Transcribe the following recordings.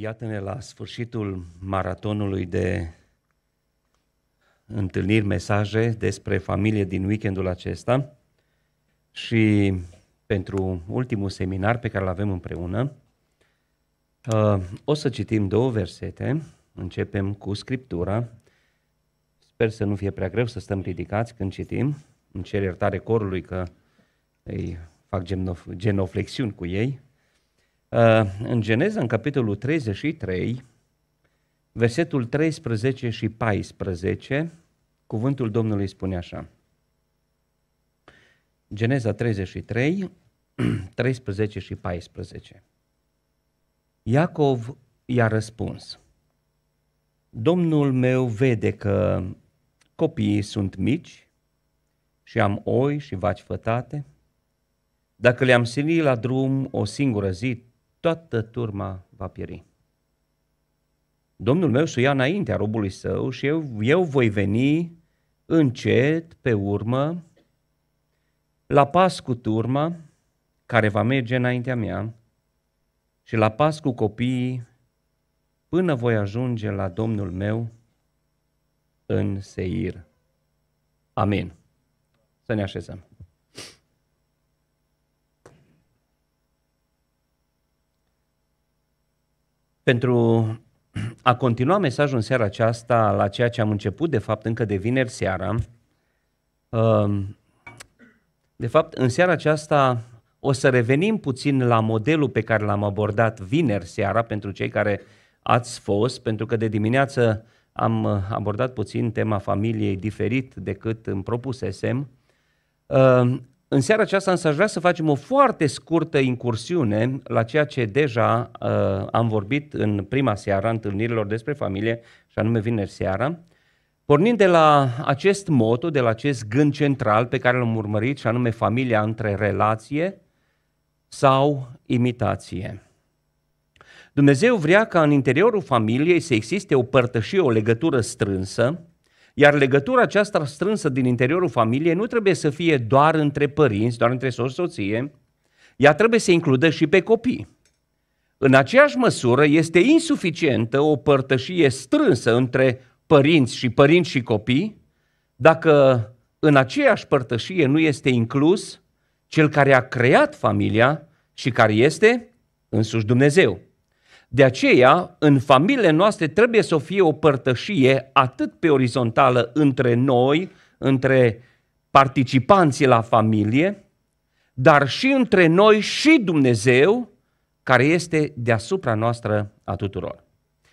Iată-ne la sfârșitul maratonului de întâlniri, mesaje despre familie din weekendul acesta și pentru ultimul seminar pe care îl avem împreună, uh, o să citim două versete, începem cu Scriptura, sper să nu fie prea greu să stăm ridicați când citim, îmi cer iertare corului că îi fac genoflexiuni cu ei, Uh, în Geneza, în capitolul 33, versetul 13 și 14, cuvântul Domnului spune așa. Geneza 33, 13 și 14. Iacov i-a răspuns. Domnul meu vede că copiii sunt mici și am oi și vaci fătate. Dacă le-am silit la drum o singură zi, toată turma va pieri. Domnul meu să ia înaintea robului său și eu, eu voi veni încet pe urmă, la pas cu turma care va merge înaintea mea și la pas cu copiii până voi ajunge la Domnul meu în Seir. Amin. Să ne așezăm. pentru a continua mesajul în seara aceasta la ceea ce am început, de fapt, încă de vineri seara. Um, de fapt, în seara aceasta o să revenim puțin la modelul pe care l-am abordat vineri seara pentru cei care ați fost, pentru că de dimineață am abordat puțin tema familiei diferit decât îmi propusesem. Um, în seara aceasta însă aș vrea să facem o foarte scurtă incursiune la ceea ce deja uh, am vorbit în prima seară a întâlnirilor despre familie, și anume vineri seara, pornind de la acest moto, de la acest gând central pe care l-am urmărit, și anume familia între relație sau imitație. Dumnezeu vrea ca în interiorul familiei să existe o părtășie, o legătură strânsă, iar legătura aceasta strânsă din interiorul familiei nu trebuie să fie doar între părinți, doar între soț soție, ea trebuie să includă și pe copii. În aceeași măsură este insuficientă o părtășie strânsă între părinți și părinți și copii dacă în aceeași părtășie nu este inclus cel care a creat familia și care este însuși Dumnezeu. De aceea, în familiile noastre trebuie să fie o părtășie atât pe orizontală între noi, între participanții la familie, dar și între noi și Dumnezeu, care este deasupra noastră a tuturor.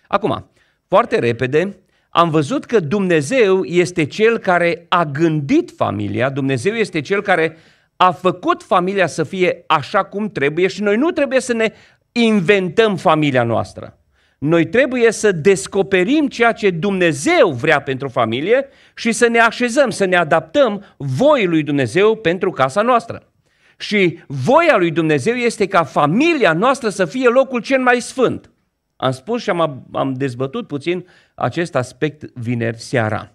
Acum, foarte repede, am văzut că Dumnezeu este cel care a gândit familia, Dumnezeu este cel care a făcut familia să fie așa cum trebuie și noi nu trebuie să ne inventăm familia noastră. Noi trebuie să descoperim ceea ce Dumnezeu vrea pentru familie și să ne așezăm, să ne adaptăm voii lui Dumnezeu pentru casa noastră. Și voia lui Dumnezeu este ca familia noastră să fie locul cel mai sfânt. Am spus și am, am dezbătut puțin acest aspect vineri seara.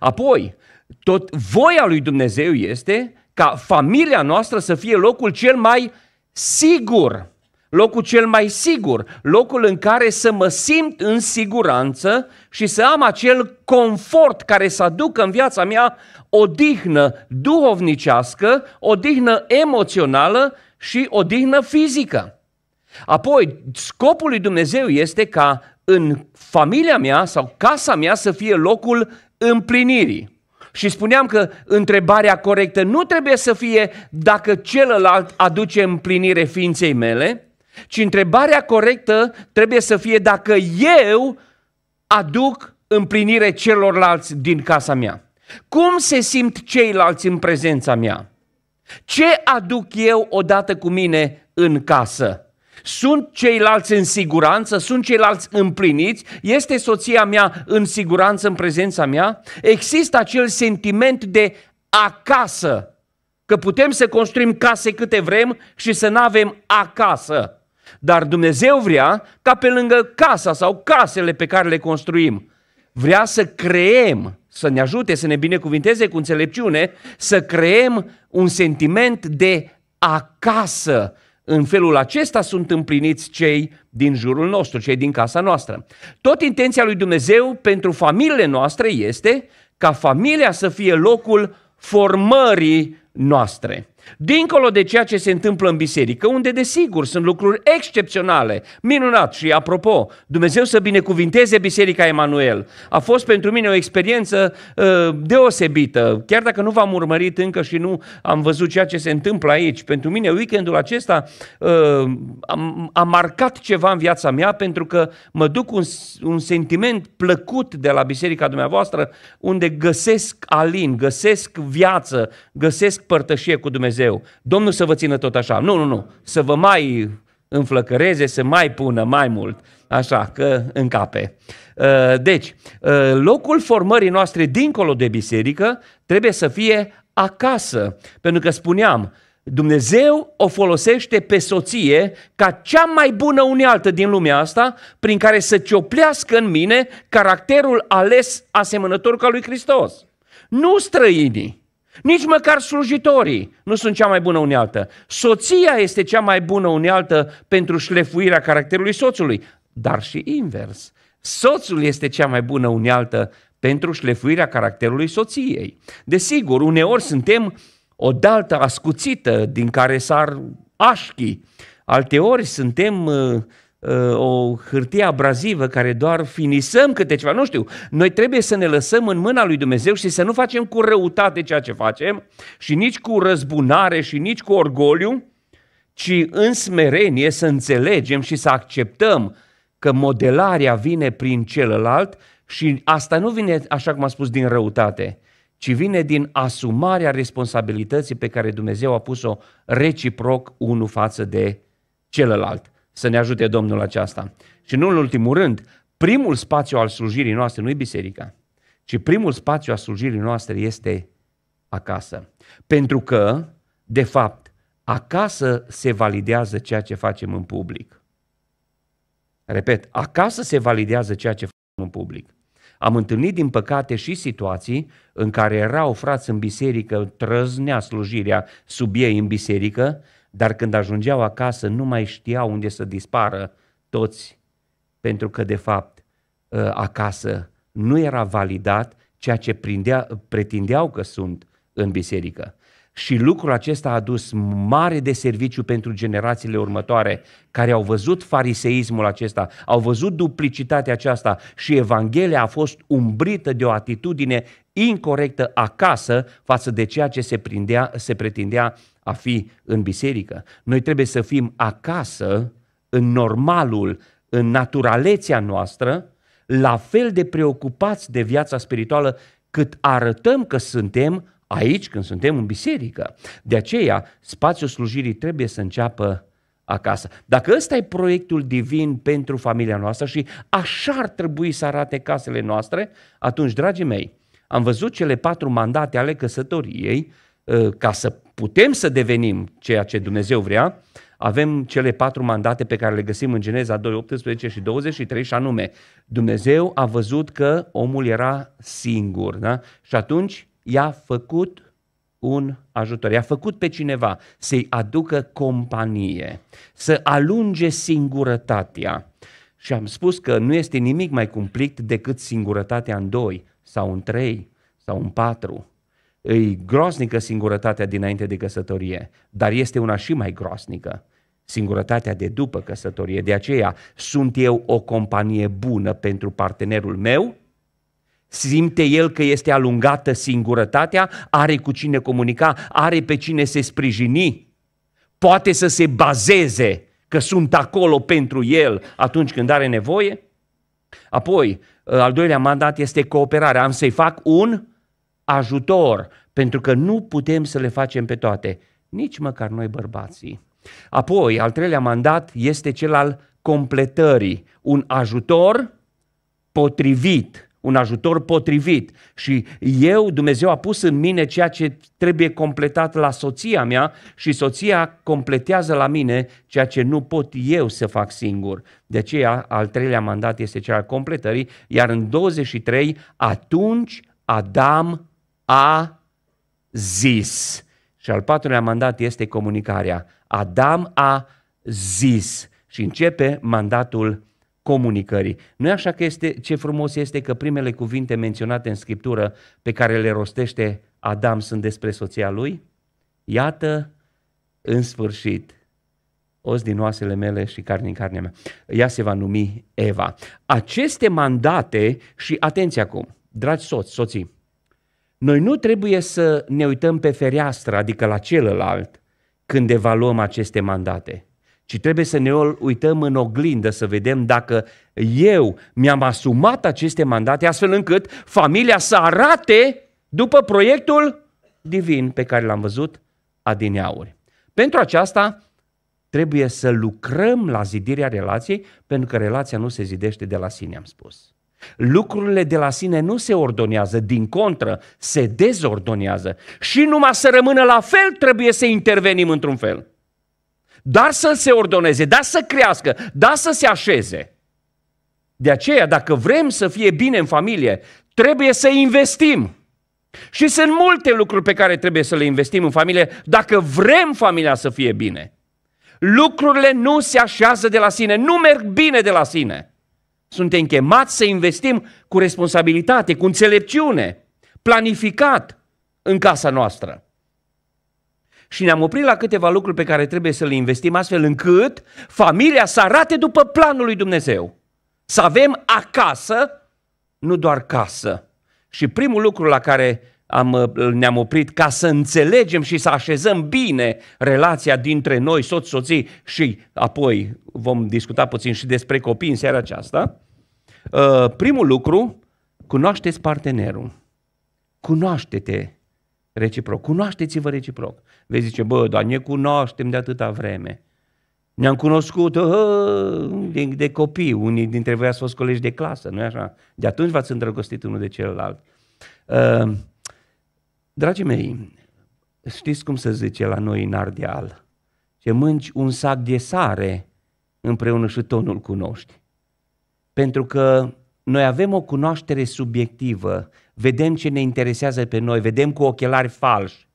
Apoi, tot voia lui Dumnezeu este ca familia noastră să fie locul cel mai sigur locul cel mai sigur, locul în care să mă simt în siguranță și să am acel confort care să aducă în viața mea o dihnă duhovnicească, o dihnă emoțională și o dihnă fizică. Apoi, scopul lui Dumnezeu este ca în familia mea sau casa mea să fie locul împlinirii. Și spuneam că întrebarea corectă nu trebuie să fie dacă celălalt aduce împlinire ființei mele, ci întrebarea corectă trebuie să fie dacă eu aduc împlinire celorlalți din casa mea. Cum se simt ceilalți în prezența mea? Ce aduc eu odată cu mine în casă? Sunt ceilalți în siguranță? Sunt ceilalți împliniți? Este soția mea în siguranță în prezența mea? Există acel sentiment de acasă, că putem să construim case câte vrem și să nu avem acasă. Dar Dumnezeu vrea ca pe lângă casa sau casele pe care le construim, vrea să creem, să ne ajute, să ne binecuvinteze cu înțelepciune, să creem un sentiment de acasă. În felul acesta sunt împliniți cei din jurul nostru, cei din casa noastră. Tot intenția lui Dumnezeu pentru familiile noastre este ca familia să fie locul formării noastre. Dincolo de ceea ce se întâmplă în biserică, unde desigur sunt lucruri excepționale, minunat și apropo, Dumnezeu să binecuvinteze Biserica Emanuel. A fost pentru mine o experiență uh, deosebită, chiar dacă nu v-am urmărit încă și nu am văzut ceea ce se întâmplă aici. Pentru mine weekendul acesta uh, a, marcat ceva în viața mea pentru că mă duc un, un sentiment plăcut de la biserica dumneavoastră unde găsesc alin, găsesc viață, găsesc părtășie cu Dumnezeu. Dumnezeu. Domnul să vă țină tot așa. Nu, nu, nu. Să vă mai înflăcăreze, să mai pună mai mult. Așa, că încape. Uh, deci, uh, locul formării noastre dincolo de biserică trebuie să fie acasă. Pentru că spuneam, Dumnezeu o folosește pe soție ca cea mai bună unealtă din lumea asta, prin care să cioplească în mine caracterul ales asemănător ca lui Hristos. Nu străinii, nici măcar slujitorii nu sunt cea mai bună unealtă. Soția este cea mai bună unealtă pentru șlefuirea caracterului soțului, dar și invers. Soțul este cea mai bună unealtă pentru șlefuirea caracterului soției. Desigur, uneori suntem o daltă ascuțită din care s-ar așchi. alteori suntem uh, o hârtie abrazivă care doar finisăm câte ceva, nu știu. Noi trebuie să ne lăsăm în mâna lui Dumnezeu și să nu facem cu răutate ceea ce facem și nici cu răzbunare și nici cu orgoliu, ci în smerenie să înțelegem și să acceptăm că modelarea vine prin celălalt și asta nu vine, așa cum am spus, din răutate, ci vine din asumarea responsabilității pe care Dumnezeu a pus-o reciproc unul față de celălalt să ne ajute Domnul aceasta. Și nu în ultimul rând, primul spațiu al slujirii noastre nu e biserica, ci primul spațiu al slujirii noastre este acasă. Pentru că, de fapt, acasă se validează ceea ce facem în public. Repet, acasă se validează ceea ce facem în public. Am întâlnit, din păcate, și situații în care erau frați în biserică, trăznea slujirea sub ei în biserică dar când ajungeau acasă nu mai știau unde să dispară toți, pentru că de fapt ă, acasă nu era validat ceea ce prindea, pretindeau că sunt în biserică. Și lucrul acesta a adus mare de serviciu pentru generațiile următoare care au văzut fariseismul acesta, au văzut duplicitatea aceasta și Evanghelia a fost umbrită de o atitudine incorrectă acasă față de ceea ce se, prindea, se pretindea a fi în biserică. Noi trebuie să fim acasă, în normalul, în naturalețea noastră, la fel de preocupați de viața spirituală cât arătăm că suntem aici când suntem în biserică. De aceea, spațiul slujirii trebuie să înceapă acasă. Dacă ăsta e proiectul divin pentru familia noastră și așa ar trebui să arate casele noastre, atunci, dragii mei, am văzut cele patru mandate ale căsătoriei ă, ca să putem să devenim ceea ce Dumnezeu vrea, avem cele patru mandate pe care le găsim în Geneza 2, 18 și 23 și anume, Dumnezeu a văzut că omul era singur da? și atunci i-a făcut un ajutor. I-a făcut pe cineva să-i aducă companie, să alunge singurătatea. Și am spus că nu este nimic mai cumplit decât singurătatea în doi sau în trei sau în patru îi groaznică singurătatea dinainte de căsătorie, dar este una și mai groaznică, singurătatea de după căsătorie. De aceea sunt eu o companie bună pentru partenerul meu, simte el că este alungată singurătatea, are cu cine comunica, are pe cine se sprijini, poate să se bazeze că sunt acolo pentru el atunci când are nevoie. Apoi, al doilea mandat este cooperarea. Am să-i fac un ajutor, pentru că nu putem să le facem pe toate, nici măcar noi bărbații. Apoi, al treilea mandat este cel al completării, un ajutor potrivit, un ajutor potrivit. Și eu, Dumnezeu a pus în mine ceea ce trebuie completat la soția mea și soția completează la mine ceea ce nu pot eu să fac singur. De aceea, al treilea mandat este cel al completării, iar în 23, atunci Adam a zis. Și al patrulea mandat este comunicarea. Adam a zis și începe mandatul comunicării. nu e așa că este, ce frumos este că primele cuvinte menționate în Scriptură pe care le rostește Adam sunt despre soția lui? Iată, în sfârșit, os din oasele mele și carne în carnea mea. Ea se va numi Eva. Aceste mandate și atenție acum, dragi soți, soții, noi nu trebuie să ne uităm pe fereastră, adică la celălalt, când evaluăm aceste mandate, ci trebuie să ne uităm în oglindă să vedem dacă eu mi-am asumat aceste mandate astfel încât familia să arate după proiectul divin pe care l-am văzut adineauri. Pentru aceasta trebuie să lucrăm la zidirea relației, pentru că relația nu se zidește de la sine, am spus. Lucrurile de la sine nu se ordonează, din contră, se dezordonează. Și numai să rămână la fel trebuie să intervenim într-un fel. Dar să se ordoneze, dar să crească, dar să se așeze. De aceea, dacă vrem să fie bine în familie, trebuie să investim. Și sunt multe lucruri pe care trebuie să le investim în familie dacă vrem familia să fie bine. Lucrurile nu se așează de la sine, nu merg bine de la sine. Suntem chemați să investim cu responsabilitate, cu înțelepciune, planificat în casa noastră. Și ne-am oprit la câteva lucruri pe care trebuie să le investim astfel încât familia să arate după planul lui Dumnezeu. Să avem acasă, nu doar casă. Și primul lucru la care am, uh, ne-am oprit ca să înțelegem și să așezăm bine relația dintre noi, soț, soții și apoi vom discuta puțin și despre copii în seara aceasta. Uh, primul lucru, cunoașteți partenerul. Cunoaște-te reciproc. Cunoașteți-vă reciproc. Vezi zice, bă, dar ne cunoaștem de atâta vreme. Ne-am cunoscut uh, de, de copii, unii dintre voi ați fost colegi de clasă, nu așa? De atunci v-ați îndrăgostit unul de celălalt. Uh, Dragii mei, știți cum se zice la noi în Ardeal? Ce mânci un sac de sare împreună și tonul cunoști. Pentru că noi avem o cunoaștere subiectivă, vedem ce ne interesează pe noi, vedem cu ochelari falși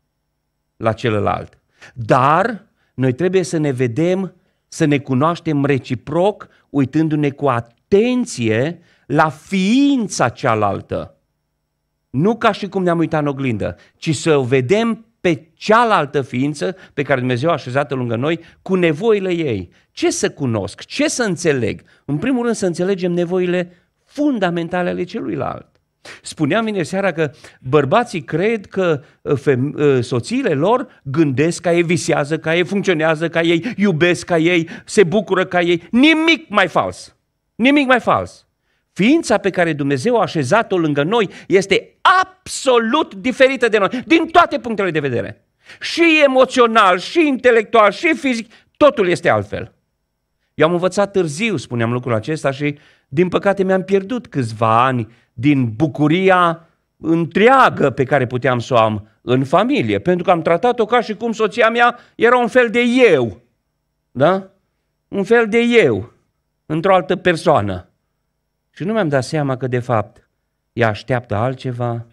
la celălalt. Dar noi trebuie să ne vedem, să ne cunoaștem reciproc, uitându-ne cu atenție la ființa cealaltă. Nu ca și cum ne-am uitat în oglindă, ci să o vedem pe cealaltă ființă pe care Dumnezeu a așezat lângă noi cu nevoile ei. Ce să cunosc? Ce să înțeleg? În primul rând să înțelegem nevoile fundamentale ale celuilalt. Spuneam vineri seara că bărbații cred că uh, feme- uh, soțiile lor gândesc ca ei, visează ca ei, funcționează ca ei, iubesc ca ei, se bucură ca ei. Nimic mai fals. Nimic mai fals. Ființa pe care Dumnezeu a așezat-o lângă noi este absolut diferită de noi, din toate punctele de vedere. Și emoțional, și intelectual, și fizic, totul este altfel. Eu am învățat târziu, spuneam lucrul acesta, și din păcate mi-am pierdut câțiva ani din bucuria întreagă pe care puteam să o am în familie, pentru că am tratat-o ca și cum soția mea era un fel de eu. Da? Un fel de eu, într-o altă persoană. Și nu mi-am dat seama că, de fapt, ea așteaptă altceva,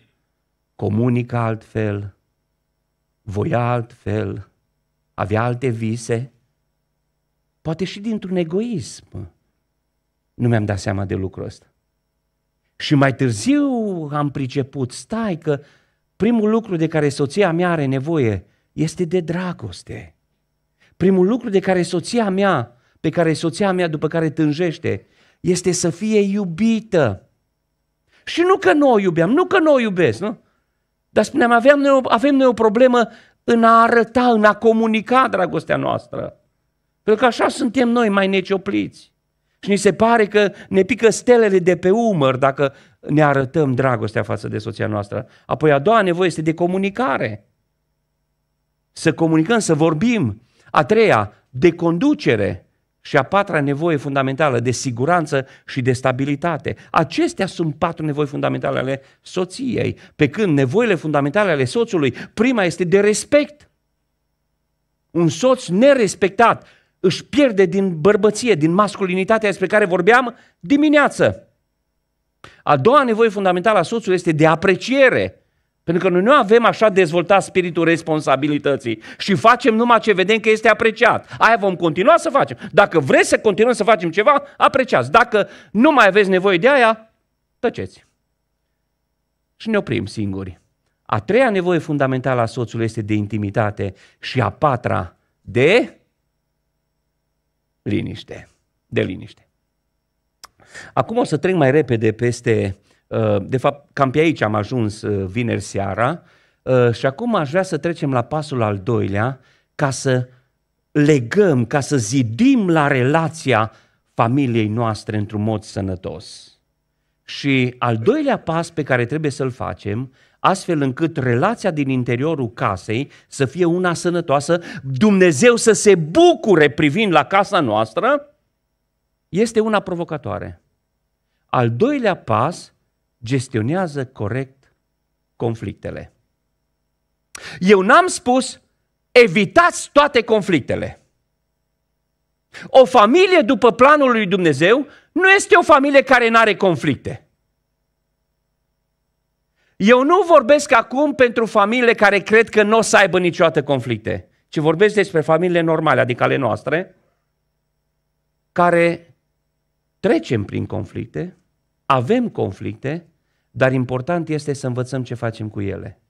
comunică altfel, voia altfel, avea alte vise, poate și dintr-un egoism. Nu mi-am dat seama de lucrul ăsta. Și mai târziu am priceput, stai că primul lucru de care soția mea are nevoie este de dragoste. Primul lucru de care soția mea, pe care soția mea după care tânjește, este să fie iubită. Și nu că noi o iubeam, nu că noi o iubesc, nu? Dar spuneam, aveam noi, avem noi o problemă în a arăta, în a comunica dragostea noastră. Pentru că așa suntem noi, mai neciopliți. Și ni se pare că ne pică stelele de pe umăr dacă ne arătăm dragostea față de soția noastră. Apoi a doua nevoie este de comunicare. Să comunicăm, să vorbim. A treia, de conducere. Și a patra nevoie fundamentală de siguranță și de stabilitate. Acestea sunt patru nevoi fundamentale ale soției. Pe când nevoile fundamentale ale soțului, prima este de respect. Un soț nerespectat își pierde din bărbăție, din masculinitatea despre care vorbeam dimineață. A doua nevoie fundamentală a soțului este de apreciere. Pentru că noi nu avem așa dezvoltat spiritul responsabilității și facem numai ce vedem că este apreciat. Aia vom continua să facem. Dacă vreți să continuăm să facem ceva, apreciați. Dacă nu mai aveți nevoie de aia, tăceți. Și ne oprim singuri. A treia nevoie fundamentală a soțului este de intimitate și a patra de liniște. De liniște. Acum o să trec mai repede peste Uh, de fapt, cam pe aici am ajuns uh, vineri seara uh, și acum aș vrea să trecem la pasul al doilea ca să legăm, ca să zidim la relația familiei noastre într-un mod sănătos. Și al doilea pas pe care trebuie să-l facem, astfel încât relația din interiorul casei să fie una sănătoasă, Dumnezeu să se bucure privind la casa noastră, este una provocatoare. Al doilea pas gestionează corect conflictele. Eu n-am spus evitați toate conflictele. O familie după planul lui Dumnezeu nu este o familie care nu are conflicte. Eu nu vorbesc acum pentru familiile care cred că nu o să aibă niciodată conflicte, ci vorbesc despre familiile normale, adică ale noastre, care trecem prin conflicte, avem conflicte dar important este să învățăm ce facem cu ele.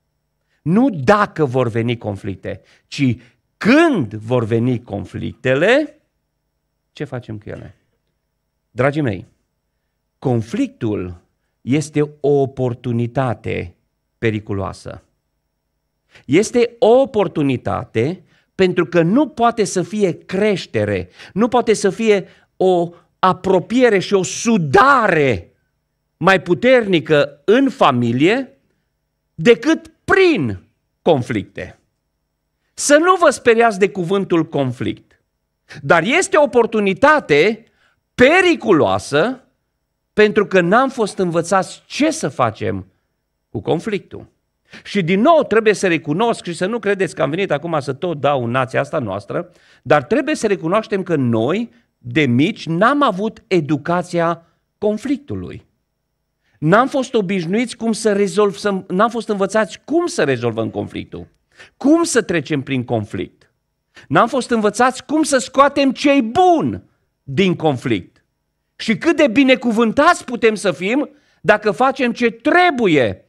Nu dacă vor veni conflicte, ci când vor veni conflictele, ce facem cu ele. Dragii mei, conflictul este o oportunitate periculoasă. Este o oportunitate pentru că nu poate să fie creștere, nu poate să fie o apropiere și o sudare mai puternică în familie decât prin conflicte. Să nu vă speriați de cuvântul conflict, dar este o oportunitate periculoasă pentru că n-am fost învățați ce să facem cu conflictul. Și din nou trebuie să recunosc și să nu credeți că am venit acum să tot dau nația asta noastră, dar trebuie să recunoaștem că noi, de mici, n-am avut educația conflictului. N-am fost obișnuiți cum să rezolv, să, n-am fost învățați cum să rezolvăm conflictul, cum să trecem prin conflict. N-am fost învățați cum să scoatem cei buni din conflict. Și cât de binecuvântați putem să fim dacă facem ce trebuie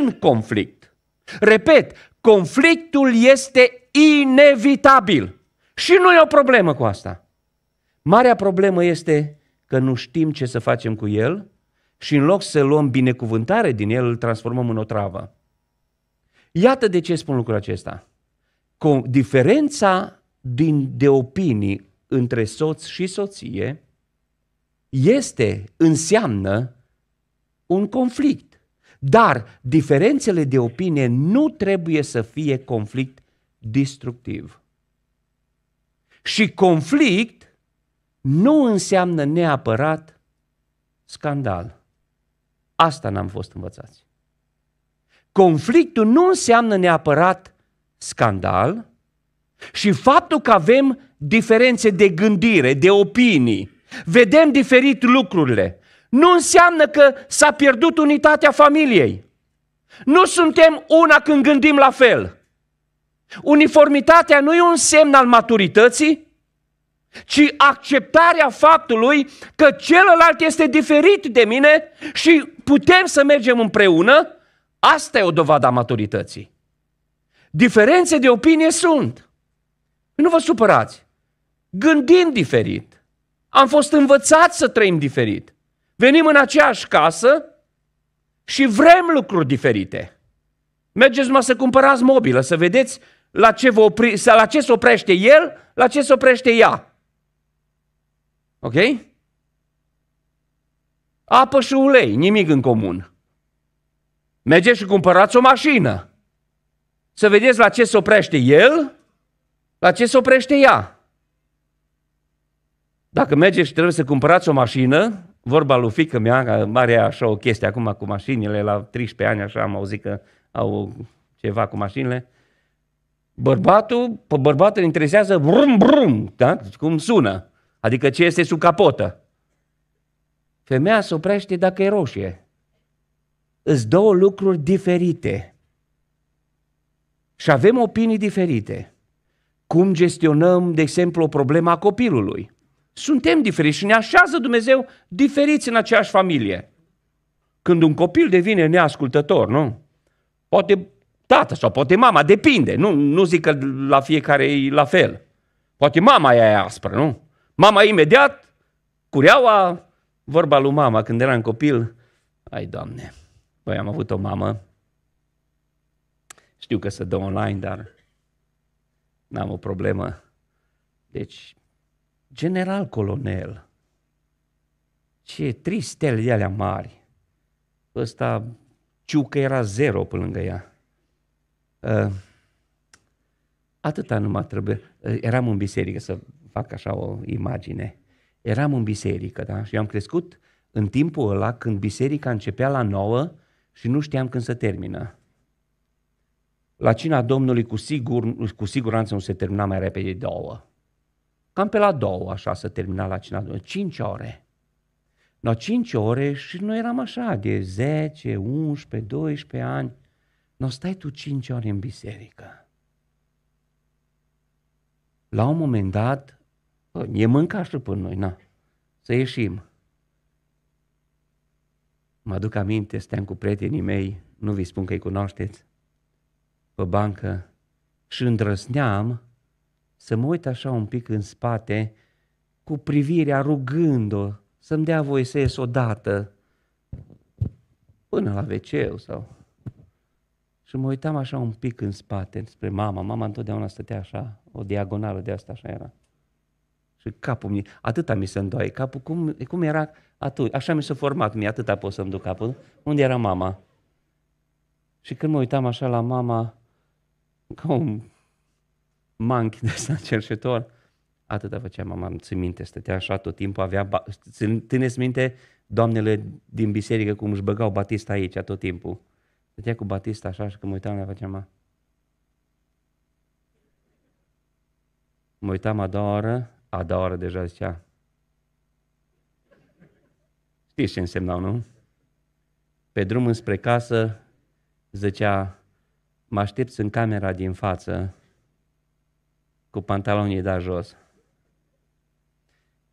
în conflict. Repet, conflictul este inevitabil. Și nu e o problemă cu asta. Marea problemă este că nu știm ce să facem cu el și în loc să luăm binecuvântare din el, îl transformăm în o travă. Iată de ce spun lucrul acesta. Cu diferența din, de opinii între soț și soție este, înseamnă un conflict. Dar diferențele de opinie nu trebuie să fie conflict destructiv. Și conflict nu înseamnă neapărat scandal. Asta n-am fost învățați. Conflictul nu înseamnă neapărat scandal și faptul că avem diferențe de gândire, de opinii, vedem diferit lucrurile, nu înseamnă că s-a pierdut unitatea familiei. Nu suntem una când gândim la fel. Uniformitatea nu e un semn al maturității, ci acceptarea faptului că celălalt este diferit de mine și putem să mergem împreună, asta e o dovadă a maturității. Diferențe de opinie sunt. Nu vă supărați. Gândim diferit. Am fost învățați să trăim diferit. Venim în aceeași casă și vrem lucruri diferite. Mergeți numai să cumpărați mobilă, să vedeți la ce, vă opri, la ce se oprește el, la ce se oprește ea. Ok? Apă și ulei, nimic în comun. Mergeți și cumpărați o mașină. Să vedeți la ce se oprește el, la ce se oprește ea. Dacă mergeți și trebuie să cumpărați o mașină, vorba lui fică mea, că are așa o chestie acum cu mașinile, la 13 ani așa am auzit că au ceva cu mașinile, bărbatul, pe bărbatul îl interesează brum, brum, da? cum sună. Adică ce este sub capotă? Femeia se oprește dacă e roșie. Îți două lucruri diferite. Și avem opinii diferite. Cum gestionăm, de exemplu, o problemă a copilului. Suntem diferiți și ne așează Dumnezeu diferiți în aceeași familie. Când un copil devine neascultător, nu? Poate tată sau poate mama, depinde. Nu, nu zic că la fiecare e la fel. Poate mama e aia aspră, nu? Mama imediat, cureaua, vorba lui mama când eram copil, ai Doamne, băi, am avut o mamă, știu că se dă online, dar n-am o problemă. Deci, general colonel, ce tristele de alea mari. Ăsta, ciu că era zero pe lângă ea. Uh, atâta numai mă trebuie. Eram în biserică să fac așa o imagine. Eram în biserică, da? Și eu am crescut în timpul ăla când biserica începea la nouă și nu știam când să termină. La cina Domnului cu, sigur, cu siguranță nu se termina mai repede de două. Cam pe la două așa să termina la cina Domnului. Cinci ore. La cinci ore și noi eram așa de 10, 11, 12 ani. Nu stai tu cinci ore în biserică. La un moment dat E mâncat și până noi, na. Să ieșim. Mă aduc aminte, steam cu prietenii mei, nu vi spun că îi cunoașteți, pe bancă și îndrăsneam să mă uit așa un pic în spate, cu privirea rugându o să-mi dea voie să ies odată până la wc sau... Și mă uitam așa un pic în spate spre mama. Mama întotdeauna stătea așa, o diagonală de asta așa era. Și capul mi atâta mi se îndoaie capul, cum, cum era atunci. Așa mi s-a format mie, atâta pot să-mi duc capul. Unde era mama? Și când mă uitam așa la mama, ca un manchi de ăsta cerșetor, atâta făcea mama, îmi țin minte, stătea așa tot timpul, avea, țineți minte, doamnele din biserică, cum își băgau Batista aici tot timpul. Stătea cu Batista așa și când mă uitam, le făcea mă. mă uitam a doua oră, a doua oară deja zicea, știți ce însemnau, nu? Pe drum înspre casă zicea, mă aștepți în camera din față cu pantalonii da jos.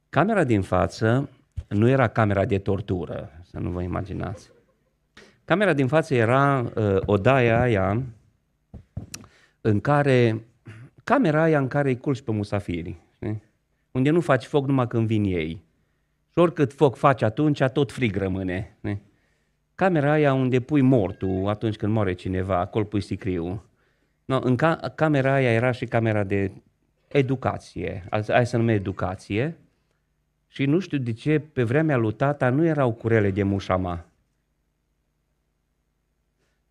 Camera din față nu era camera de tortură, să nu vă imaginați. Camera din față era uh, odaia aia în care, camera aia în care îi culci pe musafirii unde nu faci foc numai când vin ei. Și oricât foc faci atunci, tot frig rămâne. Ne? Camera aia unde pui mortul atunci când moare cineva, acolo pui sicriu. No, în ca- camera aia era și camera de educație, hai să numim educație, și nu știu de ce, pe vremea lui tata nu erau curele de mușama.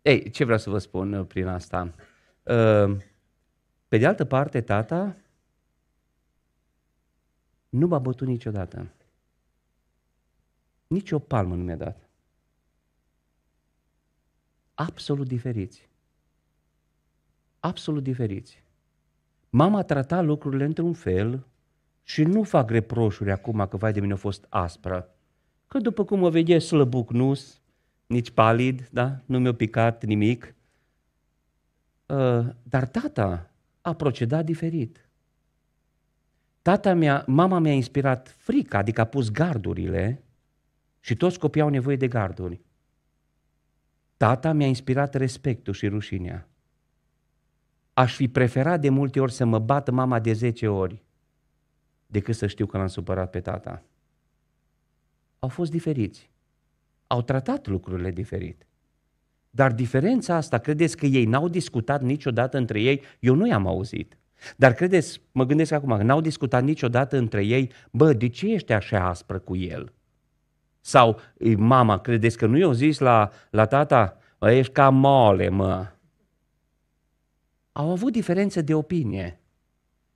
Ei, ce vreau să vă spun uh, prin asta? Uh, pe de altă parte, tata nu m-a bătut niciodată. Nici o palmă nu mi-a dat. Absolut diferiți. Absolut diferiți. Mama a tratat lucrurile într-un fel și nu fac reproșuri acum că vai de mine a fost aspră. Că după cum o vede slăbucnus, nici palid, da? nu mi-a picat nimic. Uh, dar tata a procedat diferit. Tata mea, mama mi-a inspirat frica, adică a pus gardurile și toți copiii au nevoie de garduri. Tata mi-a inspirat respectul și rușinea. Aș fi preferat de multe ori să mă bat mama de 10 ori decât să știu că l-am supărat pe tata. Au fost diferiți. Au tratat lucrurile diferit. Dar diferența asta, credeți că ei n-au discutat niciodată între ei? Eu nu i-am auzit. Dar credeți, mă gândesc acum, n-au discutat niciodată între ei, bă, de ce ești așa aspră cu el? Sau, mama, credeți că nu i-au zis la, la tata, bă, ești ca mole, mă. Au avut diferențe de opinie.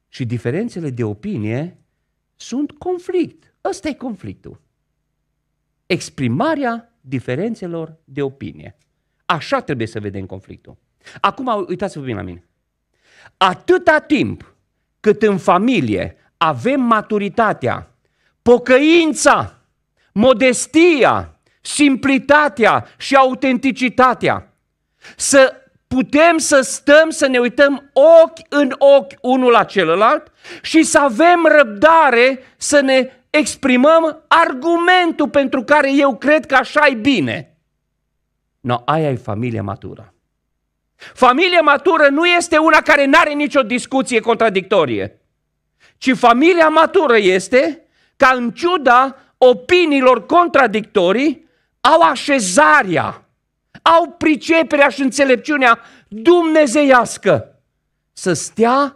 Și diferențele de opinie sunt conflict. Ăsta e conflictul. Exprimarea diferențelor de opinie. Așa trebuie să vedem conflictul. Acum, uitați-vă bine la mine. Atâta timp cât în familie avem maturitatea, pocăința, modestia, simplitatea și autenticitatea, să putem să stăm, să ne uităm ochi în ochi unul la celălalt și să avem răbdare să ne exprimăm argumentul pentru care eu cred că așa e bine. No, aia e familia matură. Familia matură nu este una care nu are nicio discuție contradictorie, ci familia matură este ca în ciuda opiniilor contradictorii au așezarea, au priceperea și înțelepciunea dumnezeiască să stea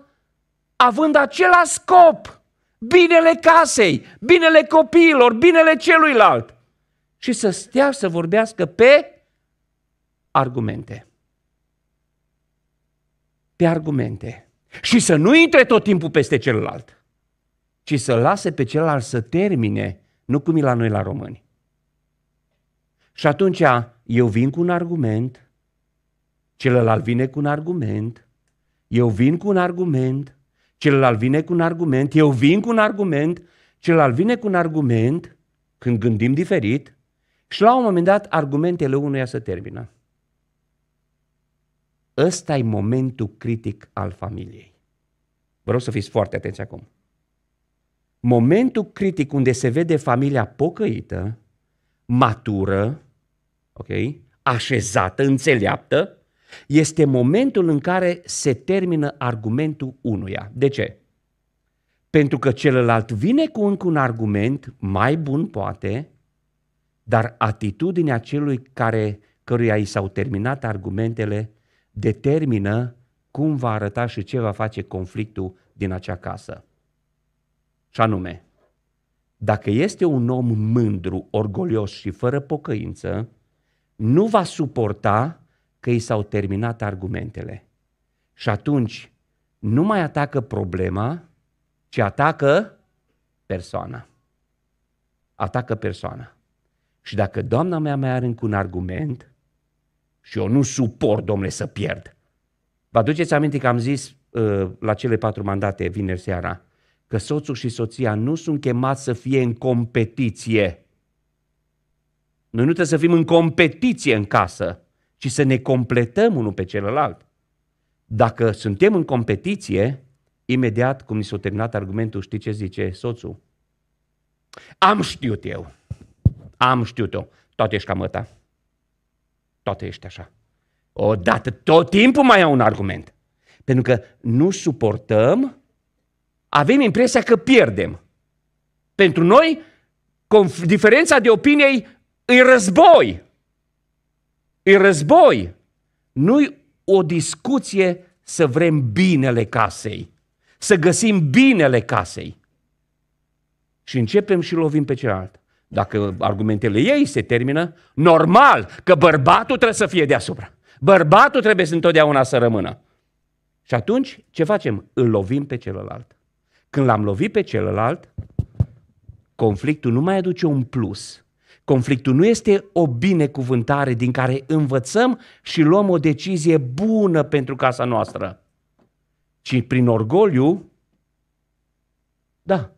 având acela scop, binele casei, binele copiilor, binele celuilalt și să stea să vorbească pe argumente pe argumente și să nu intre tot timpul peste celălalt, ci să lase pe celălalt să termine, nu cum e la noi la români. Și atunci eu vin cu un argument, celălalt vine cu un argument, eu vin cu un argument, celălalt vine cu un argument, eu vin cu un argument, celălalt vine cu un argument, când gândim diferit, și la un moment dat argumentele unuia se termină ăsta e momentul critic al familiei. Vreau să fiți foarte atenți acum. Momentul critic unde se vede familia pocăită, matură, ok, așezată, înțeleaptă, este momentul în care se termină argumentul unuia. De ce? Pentru că celălalt vine cu încă un argument mai bun poate, dar atitudinea celui care, căruia i s-au terminat argumentele determină cum va arăta și ce va face conflictul din acea casă. Și anume, dacă este un om mândru, orgolios și fără pocăință, nu va suporta că i s-au terminat argumentele. Și atunci nu mai atacă problema, ci atacă persoana. Atacă persoana. Și dacă doamna mea mai are încă un argument, și eu nu suport, domnule, să pierd. Vă aduceți aminte că am zis uh, la cele patru mandate vineri seara că soțul și soția nu sunt chemați să fie în competiție. Noi nu trebuie să fim în competiție în casă, ci să ne completăm unul pe celălalt. Dacă suntem în competiție, imediat cum ni s-a terminat argumentul, știi ce zice soțul? Am știut eu. Am știut eu. Toate ești cam ăta toată ești așa. Odată, tot timpul mai au un argument. Pentru că nu suportăm, avem impresia că pierdem. Pentru noi, conf- diferența de opinie e război. E război. nu o discuție să vrem binele casei. Să găsim binele casei. Și începem și lovim pe celălalt. Dacă argumentele ei se termină, normal că bărbatul trebuie să fie deasupra. Bărbatul trebuie să întotdeauna să rămână. Și atunci, ce facem? Îl lovim pe celălalt. Când l-am lovit pe celălalt, conflictul nu mai aduce un plus. Conflictul nu este o binecuvântare din care învățăm și luăm o decizie bună pentru casa noastră, ci prin orgoliu, da,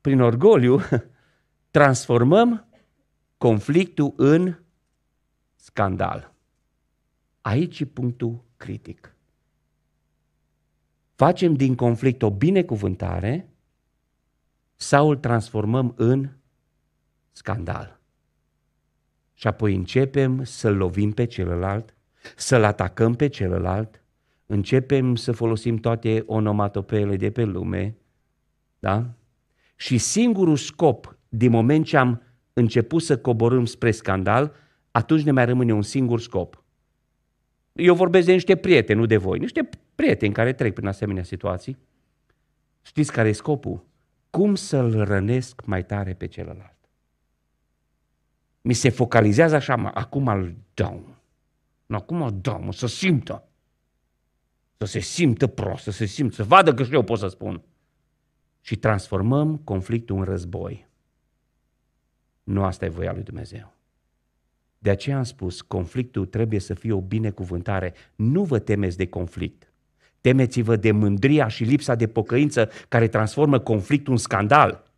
prin orgoliu, transformăm conflictul în scandal. Aici e punctul critic. Facem din conflict o binecuvântare sau îl transformăm în scandal. Și apoi începem să-l lovim pe celălalt, să-l atacăm pe celălalt, începem să folosim toate onomatopeele de pe lume, da? Și singurul scop, din moment ce am început să coborâm spre scandal, atunci ne mai rămâne un singur scop. Eu vorbesc de niște prieteni, nu de voi, niște prieteni care trec prin asemenea situații. Știți care e scopul? Cum să-l rănesc mai tare pe celălalt? Mi se focalizează așa, mă, acum îl dau. Acum îl dau, mă, să simtă. Să se simtă prost, să se simtă, să vadă că și eu pot să spun și transformăm conflictul în război. Nu asta e voia lui Dumnezeu. De aceea am spus, conflictul trebuie să fie o binecuvântare. Nu vă temeți de conflict. Temeți-vă de mândria și lipsa de pocăință care transformă conflictul în scandal.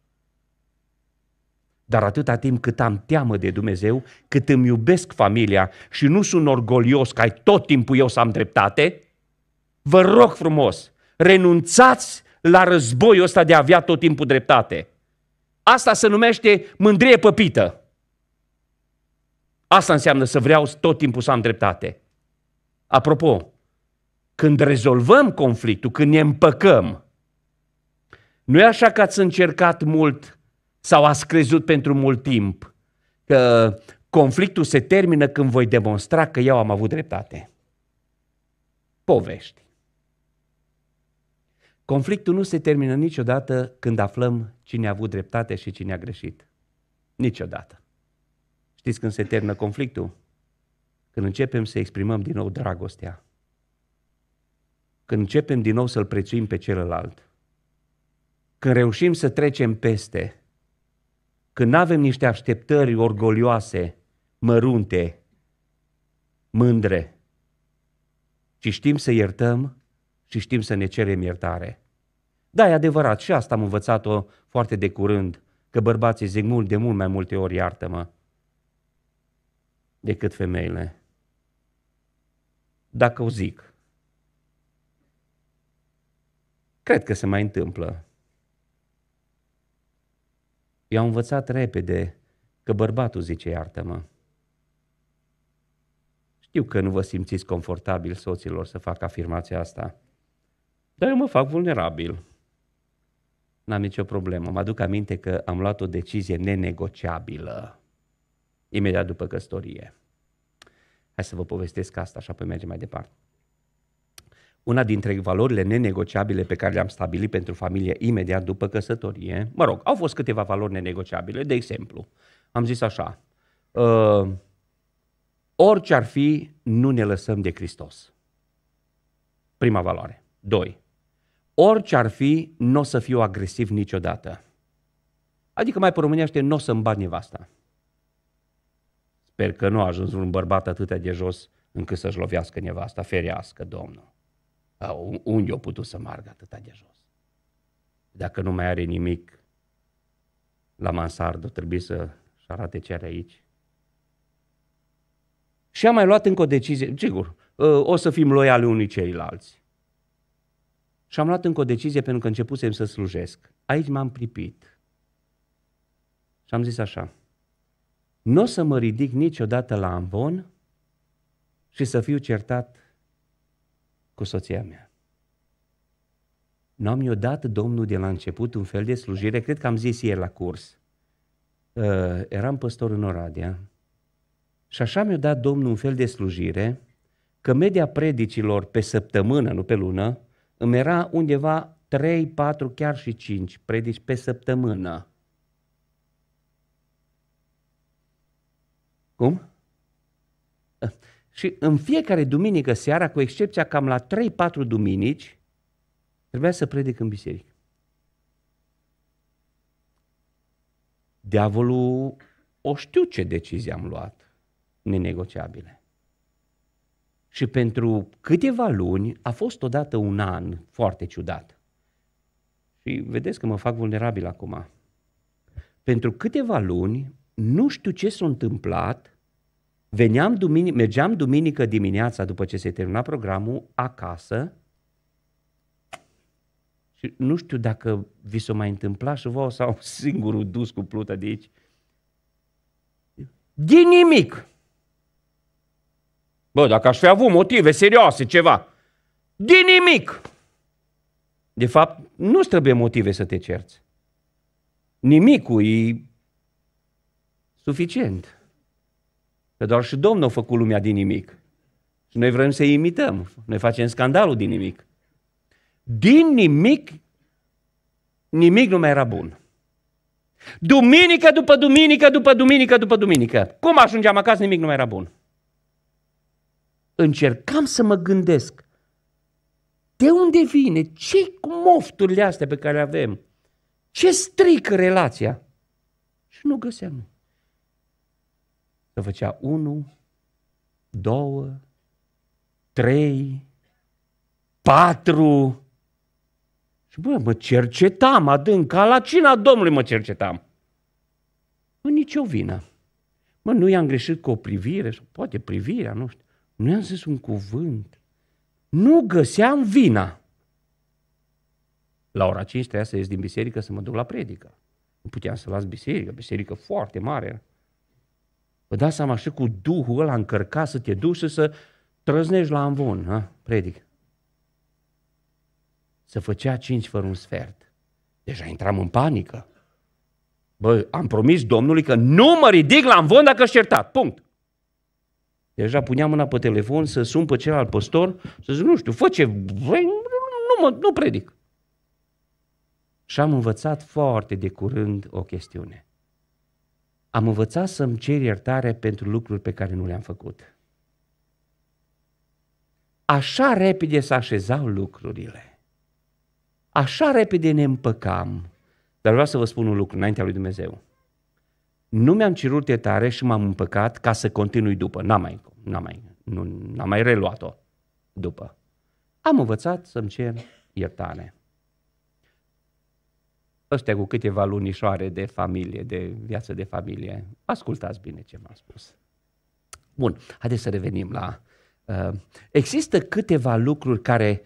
Dar atâta timp cât am teamă de Dumnezeu, cât îmi iubesc familia și nu sunt orgolios că ai tot timpul eu să am dreptate, vă rog frumos, renunțați la războiul ăsta de a avea tot timpul dreptate. Asta se numește mândrie păpită. Asta înseamnă să vreau tot timpul să am dreptate. Apropo, când rezolvăm conflictul, când ne împăcăm, nu e așa că ați încercat mult sau ați crezut pentru mult timp că conflictul se termină când voi demonstra că eu am avut dreptate. Povești. Conflictul nu se termină niciodată când aflăm cine a avut dreptate și cine a greșit. Niciodată. Știți când se termină conflictul? Când începem să exprimăm din nou dragostea. Când începem din nou să-l prețuim pe celălalt. Când reușim să trecem peste. Când nu avem niște așteptări orgolioase, mărunte, mândre, ci știm să iertăm și știm să ne cerem iertare. Da, e adevărat, și asta am învățat-o foarte de curând, că bărbații zic mult de mult mai multe ori iartă-mă decât femeile. Dacă o zic. Cred că se mai întâmplă. I-au învățat repede că bărbatul zice iartă-mă. Știu că nu vă simțiți confortabil soților să fac afirmația asta, dar eu mă fac vulnerabil n-am nicio problemă. Mă aduc aminte că am luat o decizie nenegociabilă imediat după căsătorie. Hai să vă povestesc asta, așa pe mergem mai departe. Una dintre valorile nenegociabile pe care le-am stabilit pentru familie imediat după căsătorie, mă rog, au fost câteva valori nenegociabile, de exemplu, am zis așa, uh, orice ar fi, nu ne lăsăm de Hristos. Prima valoare. Doi, orice ar fi, nu o să fiu agresiv niciodată. Adică mai pe românește, nu o să-mi bat nevasta. Sper că nu a ajuns un bărbat atât de jos încât să-și lovească nevasta, ferească, Domnul. Unde o putut să margă atât de jos? Dacă nu mai are nimic la mansardă, trebuie să-și arate ce are aici. Și am mai luat încă o decizie, sigur, ă, o să fim loiali unii ceilalți. Și am luat încă o decizie pentru că începusem să slujesc. Aici m-am pripit. Și am zis așa, nu o să mă ridic niciodată la ambon și să fiu certat cu soția mea. Nu am eu dat Domnul de la început un fel de slujire, cred că am zis ieri la curs. Uh, eram păstor în Oradea și așa mi-a dat Domnul un fel de slujire că media predicilor pe săptămână, nu pe lună, îmi era undeva 3, 4, chiar și 5 predici pe săptămână. Cum? Și în fiecare duminică seara, cu excepția cam la 3-4 duminici, trebuia să predic în biserică. Diavolul o știu ce decizie am luat, nenegociabile. Și pentru câteva luni a fost odată un an foarte ciudat. Și vedeți că mă fac vulnerabil acum. Pentru câteva luni, nu știu ce s-a întâmplat, veneam dumini- mergeam duminică dimineața după ce se termina programul acasă și nu știu dacă vi s-o mai întâmplat și vouă sau singurul dus cu plută de aici. Din nimic! Bă, dacă aș fi avut motive serioase, ceva. Din nimic! De fapt, nu trebuie motive să te cerți. Nimicul e suficient. Că doar și Domnul a făcut lumea din nimic. Și noi vrem să imităm. Noi facem scandalul din nimic. Din nimic, nimic nu mai era bun. Duminică după duminică, după duminică, după duminică. Cum ajungeam acasă, nimic nu mai era bun încercam să mă gândesc de unde vine, ce cu mofturile astea pe care le avem, ce strică relația. Și nu găseam. Să făcea unu, două, trei, patru. Și bă, mă cercetam adânc, ca la cina Domnului mă cercetam. Mă, nici o vină. Mă, nu i-am greșit cu o privire, poate privirea, nu știu nu i-am zis un cuvânt. Nu găseam vina. La ora 5 trebuia să ies din biserică să mă duc la predică. Nu puteam să las biserică, biserică foarte mare. Vă dați seama și cu Duhul ăla încărcat să te duci și să trăznești la amvon, ha? predic. Să făcea cinci fără un sfert. Deja intram în panică. Bă, am promis Domnului că nu mă ridic la amvon dacă ești certat. Punct. Deja punea mâna pe telefon să sun pe celălalt păstor, să zic, nu știu, fă ce vrei, nu, mă, nu predic. Și am învățat foarte de curând o chestiune. Am învățat să-mi cer iertare pentru lucruri pe care nu le-am făcut. Așa repede se așezau lucrurile. Așa repede ne împăcam. Dar vreau să vă spun un lucru înaintea lui Dumnezeu nu mi-am cerut iertare și m-am împăcat ca să continui după. N-am mai, n-am mai, nu, n-am mai reluat-o după. Am învățat să-mi cer iertare. Ăștia cu câteva lunișoare de familie, de viață de familie, ascultați bine ce m am spus. Bun, haideți să revenim la... Uh, există câteva lucruri care,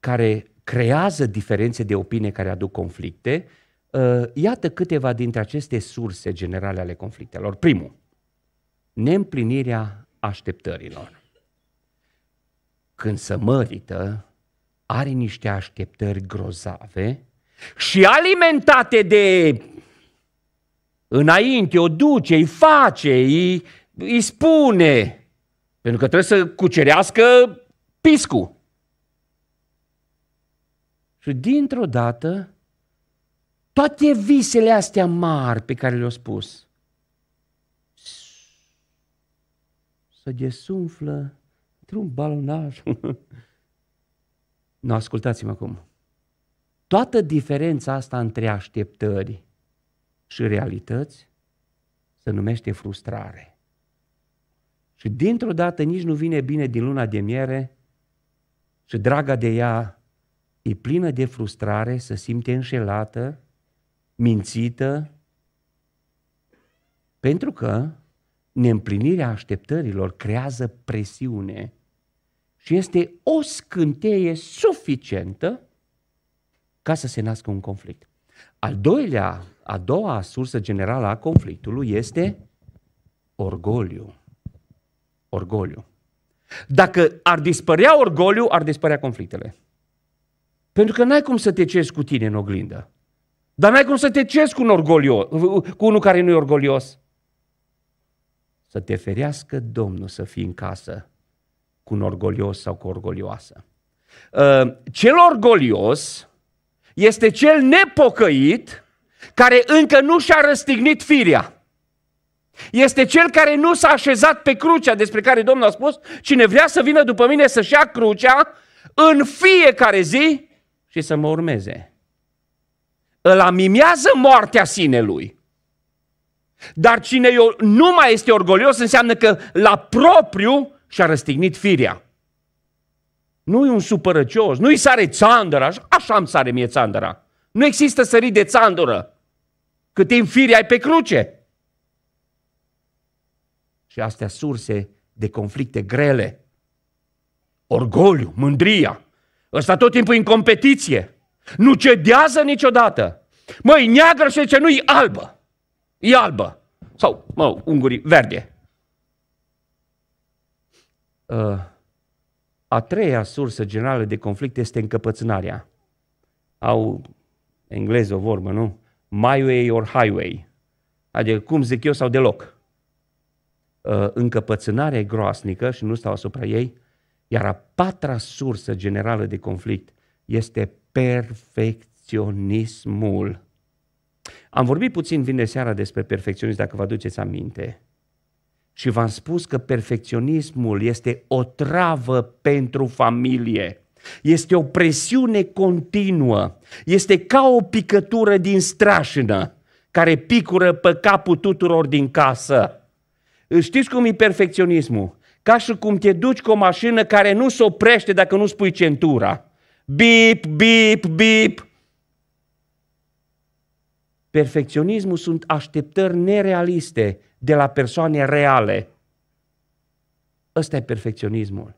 care creează diferențe de opinie care aduc conflicte Uh, iată câteva dintre aceste surse generale ale conflictelor. Primul, neîmplinirea așteptărilor. Când se mărită, are niște așteptări grozave și alimentate de înainte, o duce, îi face, îi, îi spune, pentru că trebuie să cucerească piscul. Și dintr-o dată toate visele astea mari pe care le-au spus, să desumflă într-un balonaj. nu, ascultați-mă acum. Toată diferența asta între așteptări și realități se numește frustrare. Și dintr-o dată nici nu vine bine din luna de miere și draga de ea e plină de frustrare, se simte înșelată, mințită, pentru că neîmplinirea așteptărilor creează presiune și este o scânteie suficientă ca să se nască un conflict. Al doilea, a doua sursă generală a conflictului este orgoliu. Orgoliu. Dacă ar dispărea orgoliu, ar dispărea conflictele. Pentru că n-ai cum să te ceri cu tine în oglindă. Dar n-ai cum să te ceri cu, un orgolio, cu unul care nu e orgolios. Să te ferească Domnul să fii în casă cu un orgolios sau cu orgolioasă. Uh, cel orgolios este cel nepocăit care încă nu și-a răstignit firia, Este cel care nu s-a așezat pe crucea despre care Domnul a spus, cine vrea să vină după mine să-și ia crucea în fiecare zi și să mă urmeze îl amimează moartea sinelui. Dar cine nu mai este orgolios înseamnă că la propriu și-a răstignit firea. Nu e un supărăcios, nu-i sare țandăra, așa îmi sare mie țandăra. Nu există sări de țandură cât timp firea ai pe cruce. Și astea surse de conflicte grele. Orgoliu, mândria. Ăsta tot timpul în competiție. Nu cedează niciodată. Măi, neagră și ce nu i albă. E albă. Sau, mă, ungurii, verde. Ă, a treia sursă generală de conflict este încăpățânarea. Au englezi o vorbă, nu? My way or highway. Adică cum zic eu sau deloc. Ă, încăpățânarea e groasnică și nu stau asupra ei. Iar a patra sursă generală de conflict este perfecționismul. Am vorbit puțin vine seara despre perfecționism, dacă vă aduceți aminte. Și v-am spus că perfecționismul este o travă pentru familie. Este o presiune continuă. Este ca o picătură din strașină care picură pe capul tuturor din casă. Știți cum e perfecționismul? Ca și cum te duci cu o mașină care nu se oprește dacă nu spui centura bip, bip, bip. Perfecționismul sunt așteptări nerealiste de la persoane reale. Ăsta e perfecționismul.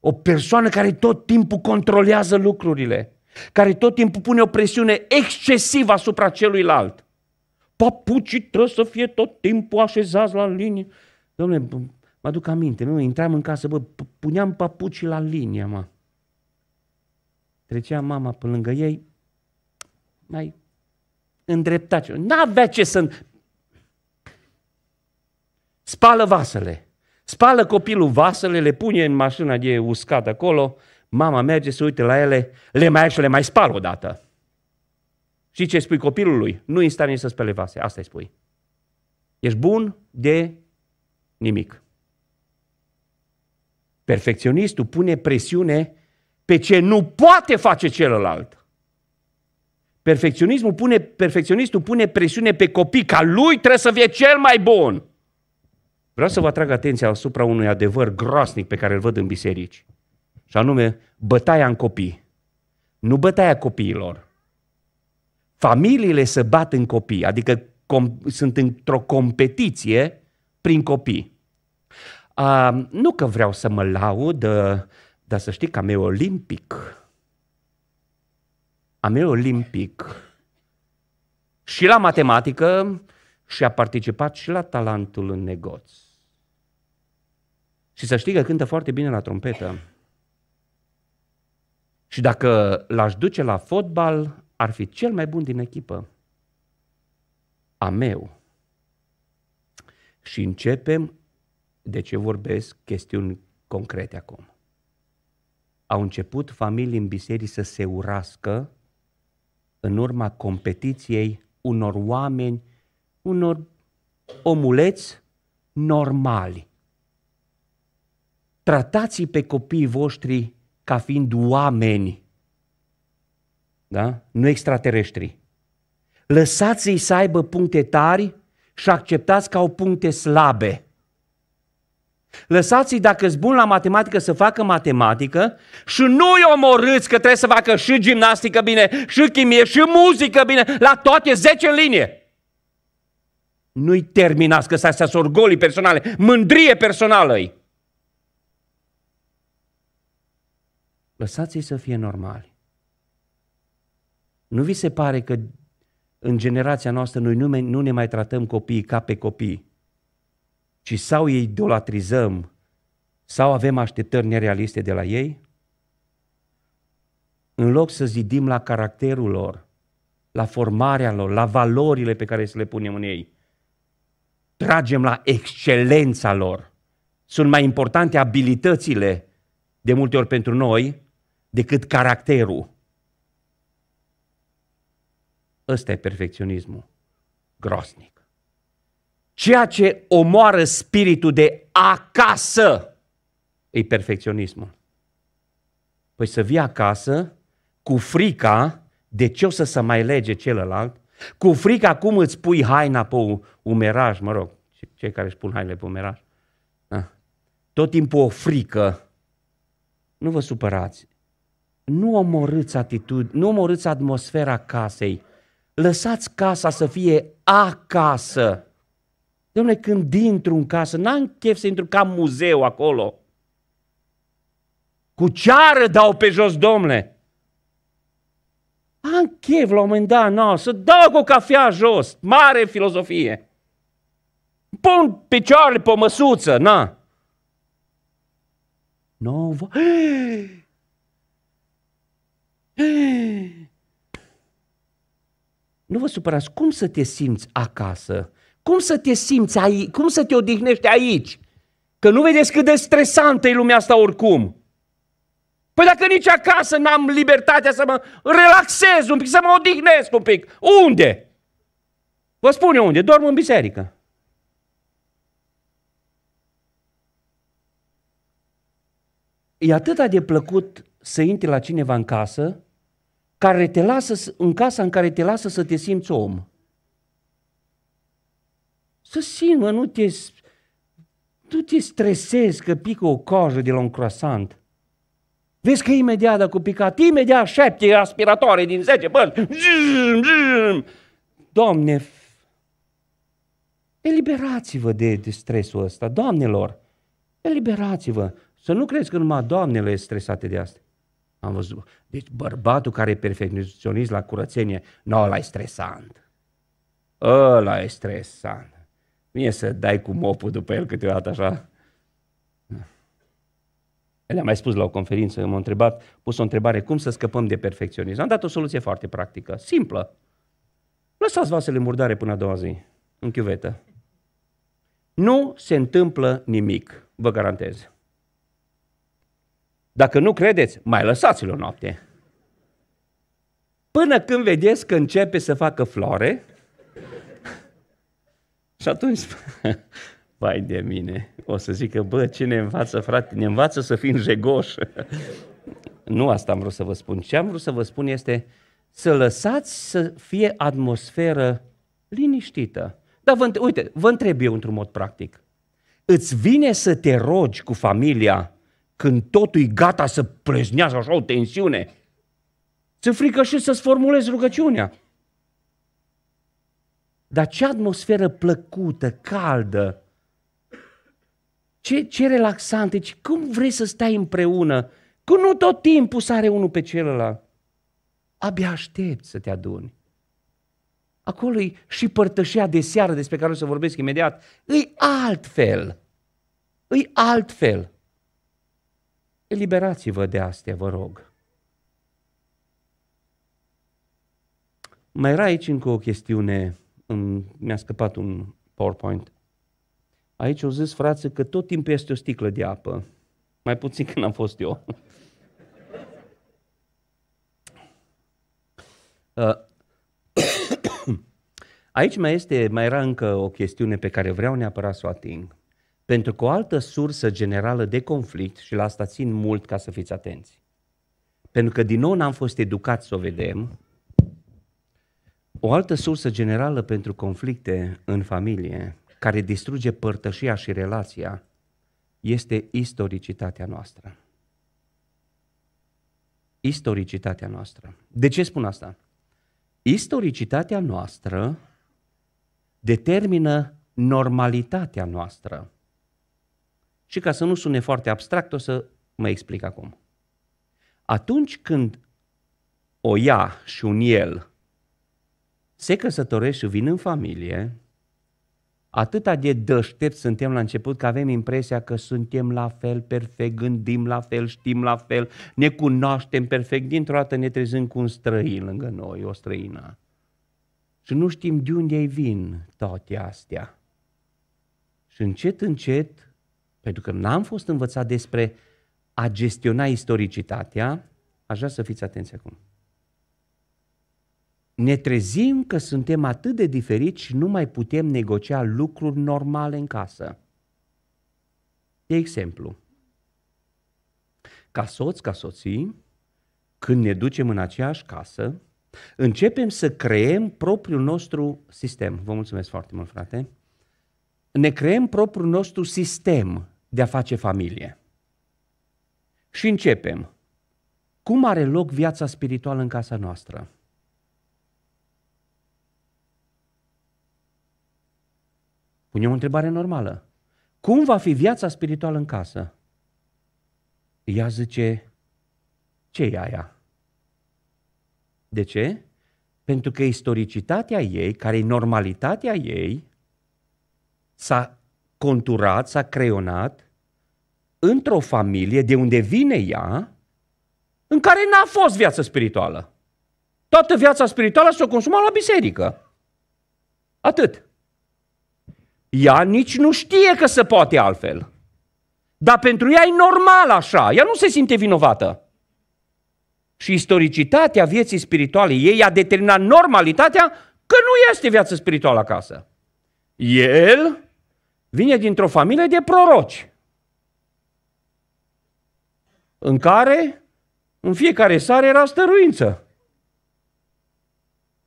O persoană care tot timpul controlează lucrurile, care tot timpul pune o presiune excesivă asupra celuilalt. Papucii trebuie să fie tot timpul așezați la linie. Domnule, mă aduc aminte, nu? Intram în casă, bă, puneam papucii la linie, mă. Trecea mama pe lângă ei, mai îndrepta ceva. N-avea ce să... Spală vasele. Spală copilul vasele, le pune în mașina de uscat acolo, mama merge să uite la ele, le mai și le mai spală odată. Și ce spui copilului? Nu în stare nici să spele vase. Asta îi spui. Ești bun de nimic. Perfecționistul pune presiune pe ce nu poate face celălalt. Perfecționismul pune, perfecționistul pune presiune pe copii ca lui trebuie să fie cel mai bun. Vreau să vă atrag atenția asupra unui adevăr groasnic pe care îl văd în biserici. Și anume, bătaia în copii. Nu bătaia copiilor. Familiile se bat în copii, adică com- sunt într-o competiție prin copii. Uh, nu că vreau să mă laud, uh, dar să știi că am olimpic, am olimpic și la matematică și a participat și la talentul în negoț. Și să știi că cântă foarte bine la trompetă. Și dacă l-aș duce la fotbal, ar fi cel mai bun din echipă. A meu. Și începem, de ce vorbesc, chestiuni concrete acum au început familii în biserică să se urască în urma competiției unor oameni, unor omuleți normali. Tratați pe copiii voștri ca fiind oameni, da? nu extraterestri. Lăsați-i să aibă puncte tari și acceptați că au puncte slabe. Lăsați-i, dacă sunt bun la matematică, să facă matematică și nu-i omorâți că trebuie să facă și gimnastică bine, și chimie, și muzică bine, la toate 10 în linie. Nu-i terminați, că astea sunt orgolii personale, mândrie personală -i. Lăsați-i să fie normali. Nu vi se pare că în generația noastră noi nu, nu ne mai tratăm copiii ca pe copii? ci sau îi idolatrizăm, sau avem așteptări nerealiste de la ei, în loc să zidim la caracterul lor, la formarea lor, la valorile pe care să le punem în ei, tragem la excelența lor. Sunt mai importante abilitățile, de multe ori pentru noi, decât caracterul. Ăsta e perfecționismul groaznic. Ceea ce omoară spiritul de acasă e perfecționismul. Păi să vii acasă cu frica de ce o să se mai lege celălalt, cu frica cum îți pui haina pe umeraj, mă rog, cei care își pun hainele pe umeraj. Da. Tot timpul o frică. Nu vă supărați. Nu omorâți atitudini, nu omorâți atmosfera casei. Lăsați casa să fie acasă. Domnule, când intru în casă, n-am chef să intru ca muzeu acolo. Cu ceară dau pe jos, domnule. Am chef la un moment dat, no, să dau cu cafea jos. Mare filozofie. Pun picioarele pe o măsuță, na. Nu, vă nu vă supărați, cum să te simți acasă cum să te simți aici? Cum să te odihnești aici? Că nu vedeți cât de stresantă e lumea asta oricum. Păi dacă nici acasă n-am libertatea să mă relaxez un pic, să mă odihnesc un pic. Unde? Vă spun eu unde. Dorm în biserică. E atât de plăcut să intri la cineva în casă care te lasă, în casa în care te lasă să te simți om. Să simt, mă, nu te, nu te stresezi că pică o cojă de la un croissant. Vezi că imediat dacă picat, imediat șapte aspiratoare din zece părți. Doamne, eliberați-vă de, de stresul ăsta, doamnelor. Eliberați-vă. Să nu crezi că numai doamnele sunt stresate de asta. Am văzut. Deci bărbatul care e perfecționist la curățenie, nu, ăla e stresant. Ăla e stresant. Nu e să dai cu mopul după el câteodată așa. Le-am mai spus la o conferință, m-a întrebat, pus o întrebare, cum să scăpăm de perfecționism? Am dat o soluție foarte practică, simplă. Lăsați vasele murdare până a doua zi, în chiuvetă. Nu se întâmplă nimic, vă garantez. Dacă nu credeți, mai lăsați-l o noapte. Până când vedeți că începe să facă floare, și atunci, vai de mine, o să zic că, bă, ce ne învață, frate? Ne învață să fim jegoși. nu asta am vrut să vă spun. Ce am vrut să vă spun este să lăsați să fie atmosferă liniștită. Dar vă, uite, vă întreb eu într-un mod practic. Îți vine să te rogi cu familia când totul e gata să pleznească așa o tensiune? Ți-e frică și să-ți formulezi rugăciunea. Dar ce atmosferă plăcută, caldă, ce, ce relaxant, deci cum vrei să stai împreună, cu nu tot timpul sare unul pe celălalt. Abia aștept să te aduni. Acolo e și părtășea de seară despre care o să vorbesc imediat. Îi altfel. Îi altfel. Eliberați-vă de astea, vă rog. Mai era aici încă o chestiune îmi, mi-a scăpat un PowerPoint. Aici au zis, frate, că tot timpul este o sticlă de apă. Mai puțin când am fost eu. Uh, aici mai, este, mai era încă o chestiune pe care vreau neapărat să o ating. Pentru că o altă sursă generală de conflict, și la asta țin mult ca să fiți atenți, pentru că din nou n-am fost educați să o vedem, o altă sursă generală pentru conflicte în familie, care distruge părtășia și relația, este istoricitatea noastră. Istoricitatea noastră. De ce spun asta? Istoricitatea noastră determină normalitatea noastră. Și ca să nu sune foarte abstract, o să mă explic acum. Atunci când o ea și un el se căsătoresc și vin în familie, atâta de deștept suntem la început că avem impresia că suntem la fel perfect, gândim la fel, știm la fel, ne cunoaștem perfect, dintr-o dată ne trezim cu un străin lângă noi, o străină. Și nu știm de unde ei vin toate astea. Și încet, încet, pentru că n-am fost învățat despre a gestiona istoricitatea, aș vrea să fiți atenți acum ne trezim că suntem atât de diferiți și nu mai putem negocia lucruri normale în casă. De exemplu, ca soț, ca soții, când ne ducem în aceeași casă, începem să creăm propriul nostru sistem. Vă mulțumesc foarte mult, frate. Ne creăm propriul nostru sistem de a face familie. Și începem. Cum are loc viața spirituală în casa noastră? Punem o întrebare normală. Cum va fi viața spirituală în casă? Ea zice, ce e aia? De ce? Pentru că istoricitatea ei, care e normalitatea ei, s-a conturat, s-a creionat într-o familie de unde vine ea, în care n-a fost viață spirituală. Toată viața spirituală s-a consumat la biserică. Atât. Ea nici nu știe că se poate altfel. Dar pentru ea e normal așa, ea nu se simte vinovată. Și istoricitatea vieții spirituale ei a determinat normalitatea că nu este viață spirituală acasă. El vine dintr-o familie de proroci în care în fiecare sare era stăruință.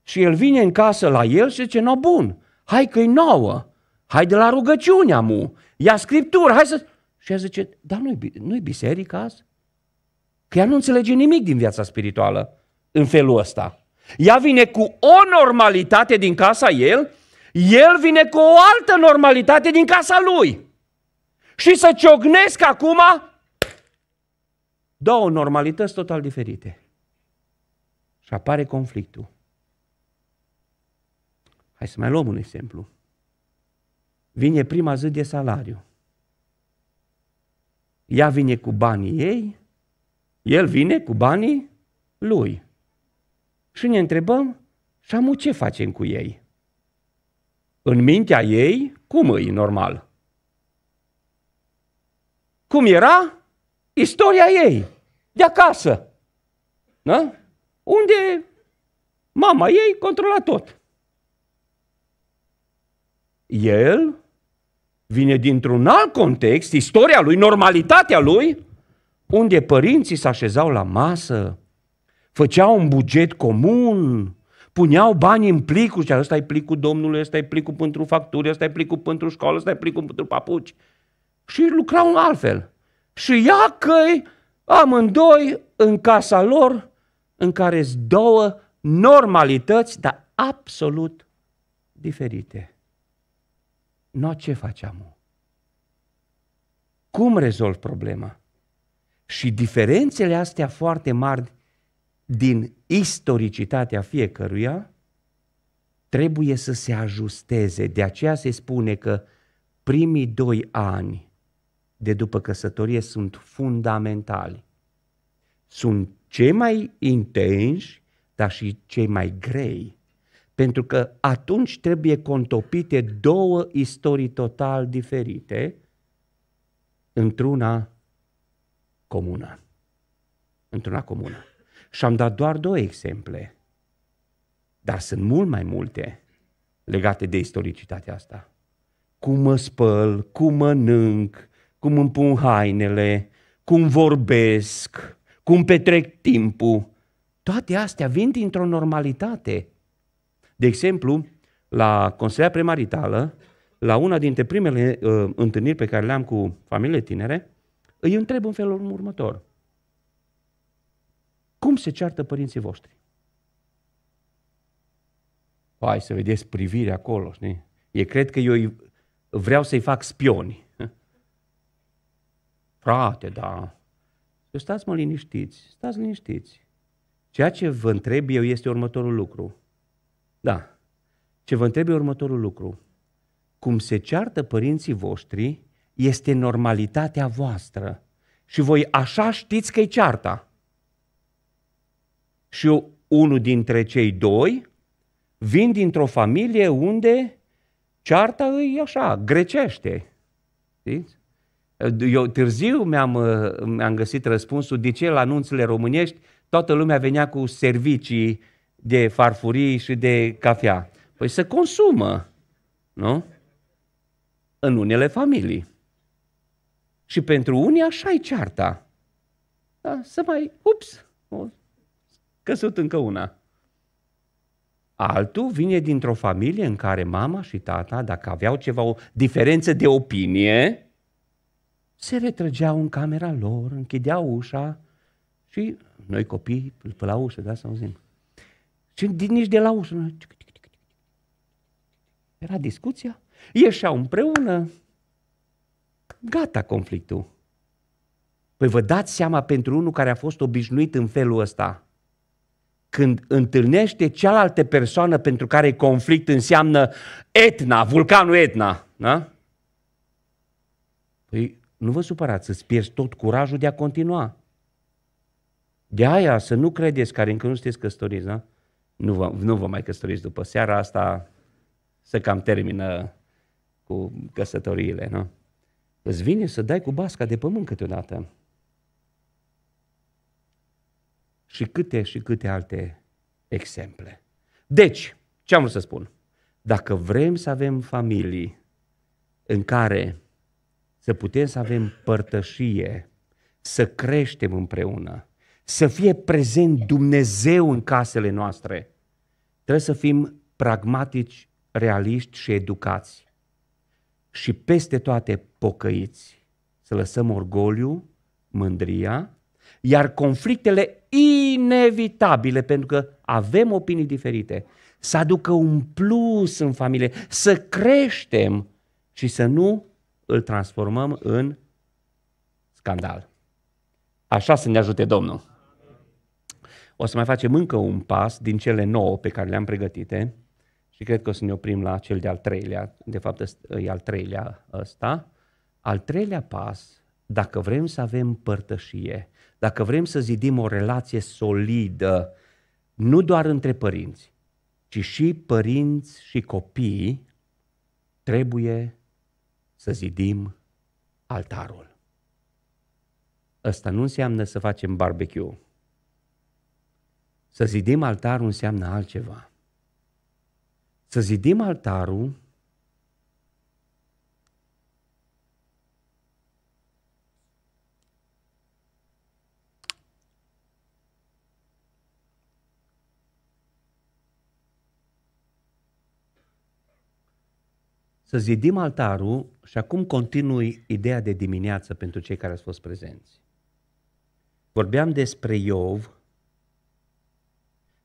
Și el vine în casă la el și zice, no bun, hai că-i nouă hai de la rugăciunea mu, ia scriptură, hai să... Și ea zice, dar nu-i, nu-i azi? Că ea nu înțelege nimic din viața spirituală în felul ăsta. Ea vine cu o normalitate din casa el, el vine cu o altă normalitate din casa lui. Și să ciognesc acum două normalități total diferite. Și apare conflictul. Hai să mai luăm un exemplu vine prima zi de salariu. Ea vine cu banii ei, el vine cu banii lui. Și ne întrebăm, și amu ce facem cu ei? În mintea ei, cum îi normal? Cum era? Istoria ei, de acasă. Da? Unde mama ei controla tot. El vine dintr-un alt context, istoria lui, normalitatea lui, unde părinții se așezau la masă, făceau un buget comun, puneau bani în plicuri, și ăsta e plicul domnului, ăsta e plicul pentru facturi, ăsta e plicul pentru școală, ăsta e plicul pentru papuci. Și lucrau altfel. Și ia că amândoi în casa lor, în care s două normalități, dar absolut diferite noi ce facem? Cum rezolv problema? Și diferențele astea foarte mari din istoricitatea fiecăruia trebuie să se ajusteze. De aceea se spune că primii doi ani de după căsătorie sunt fundamentali. Sunt cei mai intenși, dar și cei mai grei pentru că atunci trebuie contopite două istorii total diferite într-una comună. Într-una comună. Și am dat doar două exemple. Dar sunt mult mai multe legate de istoricitatea asta. Cum mă spăl, cum mănânc, cum îmi pun hainele, cum vorbesc, cum petrec timpul. Toate astea vin dintr-o normalitate de exemplu, la Consilia Premaritală, la una dintre primele uh, întâlniri pe care le-am cu familiile tinere, îi întreb în felul următor. Cum se ceartă părinții voștri? Hai să vedeți privirea acolo, știi? E cred că eu vreau să-i fac spioni. Frate, da. stați mă liniștiți, stați liniștiți. Ceea ce vă întreb eu este următorul lucru. Da. Ce vă întreb e următorul lucru. Cum se ceartă părinții voștri este normalitatea voastră. Și voi așa știți că-i cearta. Și eu, unul dintre cei doi vin dintr-o familie unde cearta îi așa, grecește. Știți? Eu târziu mi-am, mi-am găsit răspunsul de ce la anunțele românești toată lumea venea cu servicii de farfurii și de cafea? Păi se consumă, nu? În unele familii. Și pentru unii așa e cearta. Da? Să mai, ups, o căsut încă una. Altul vine dintr-o familie în care mama și tata, dacă aveau ceva, o diferență de opinie, se retrăgeau în camera lor, închideau ușa și noi copii, pe la ușă, da, să auzim. Și nici de la ușă. Era discuția. Ieșeau împreună. Gata conflictul. Păi vă dați seama pentru unul care a fost obișnuit în felul ăsta. Când întâlnește cealaltă persoană pentru care conflict înseamnă Etna, vulcanul Etna. Da? Păi nu vă supărați, îți pierzi tot curajul de a continua. De aia să nu credeți care încă nu sunteți căsătoriți, da? nu vă, nu vă mai căsătoriți după seara asta, să cam termină cu căsătoriile, nu? Îți vine să dai cu basca de pământ câteodată. Și câte și câte alte exemple. Deci, ce am vrut să spun? Dacă vrem să avem familii în care să putem să avem părtășie, să creștem împreună, să fie prezent Dumnezeu în casele noastre, trebuie să fim pragmatici, realiști și educați. Și peste toate pocăiți. Să lăsăm orgoliu, mândria, iar conflictele inevitabile, pentru că avem opinii diferite, să aducă un plus în familie, să creștem și să nu îl transformăm în scandal. Așa să ne ajute Domnul. O să mai facem încă un pas din cele nouă pe care le-am pregătite și cred că o să ne oprim la cel de-al treilea, de fapt e al treilea ăsta. Al treilea pas, dacă vrem să avem părtășie, dacă vrem să zidim o relație solidă, nu doar între părinți, ci și părinți și copii, trebuie să zidim altarul. Asta nu înseamnă să facem barbecue să zidim altarul înseamnă altceva. Să zidim altarul să zidim altarul și acum continui ideea de dimineață pentru cei care s-au fost prezenți. Vorbeam despre Iov,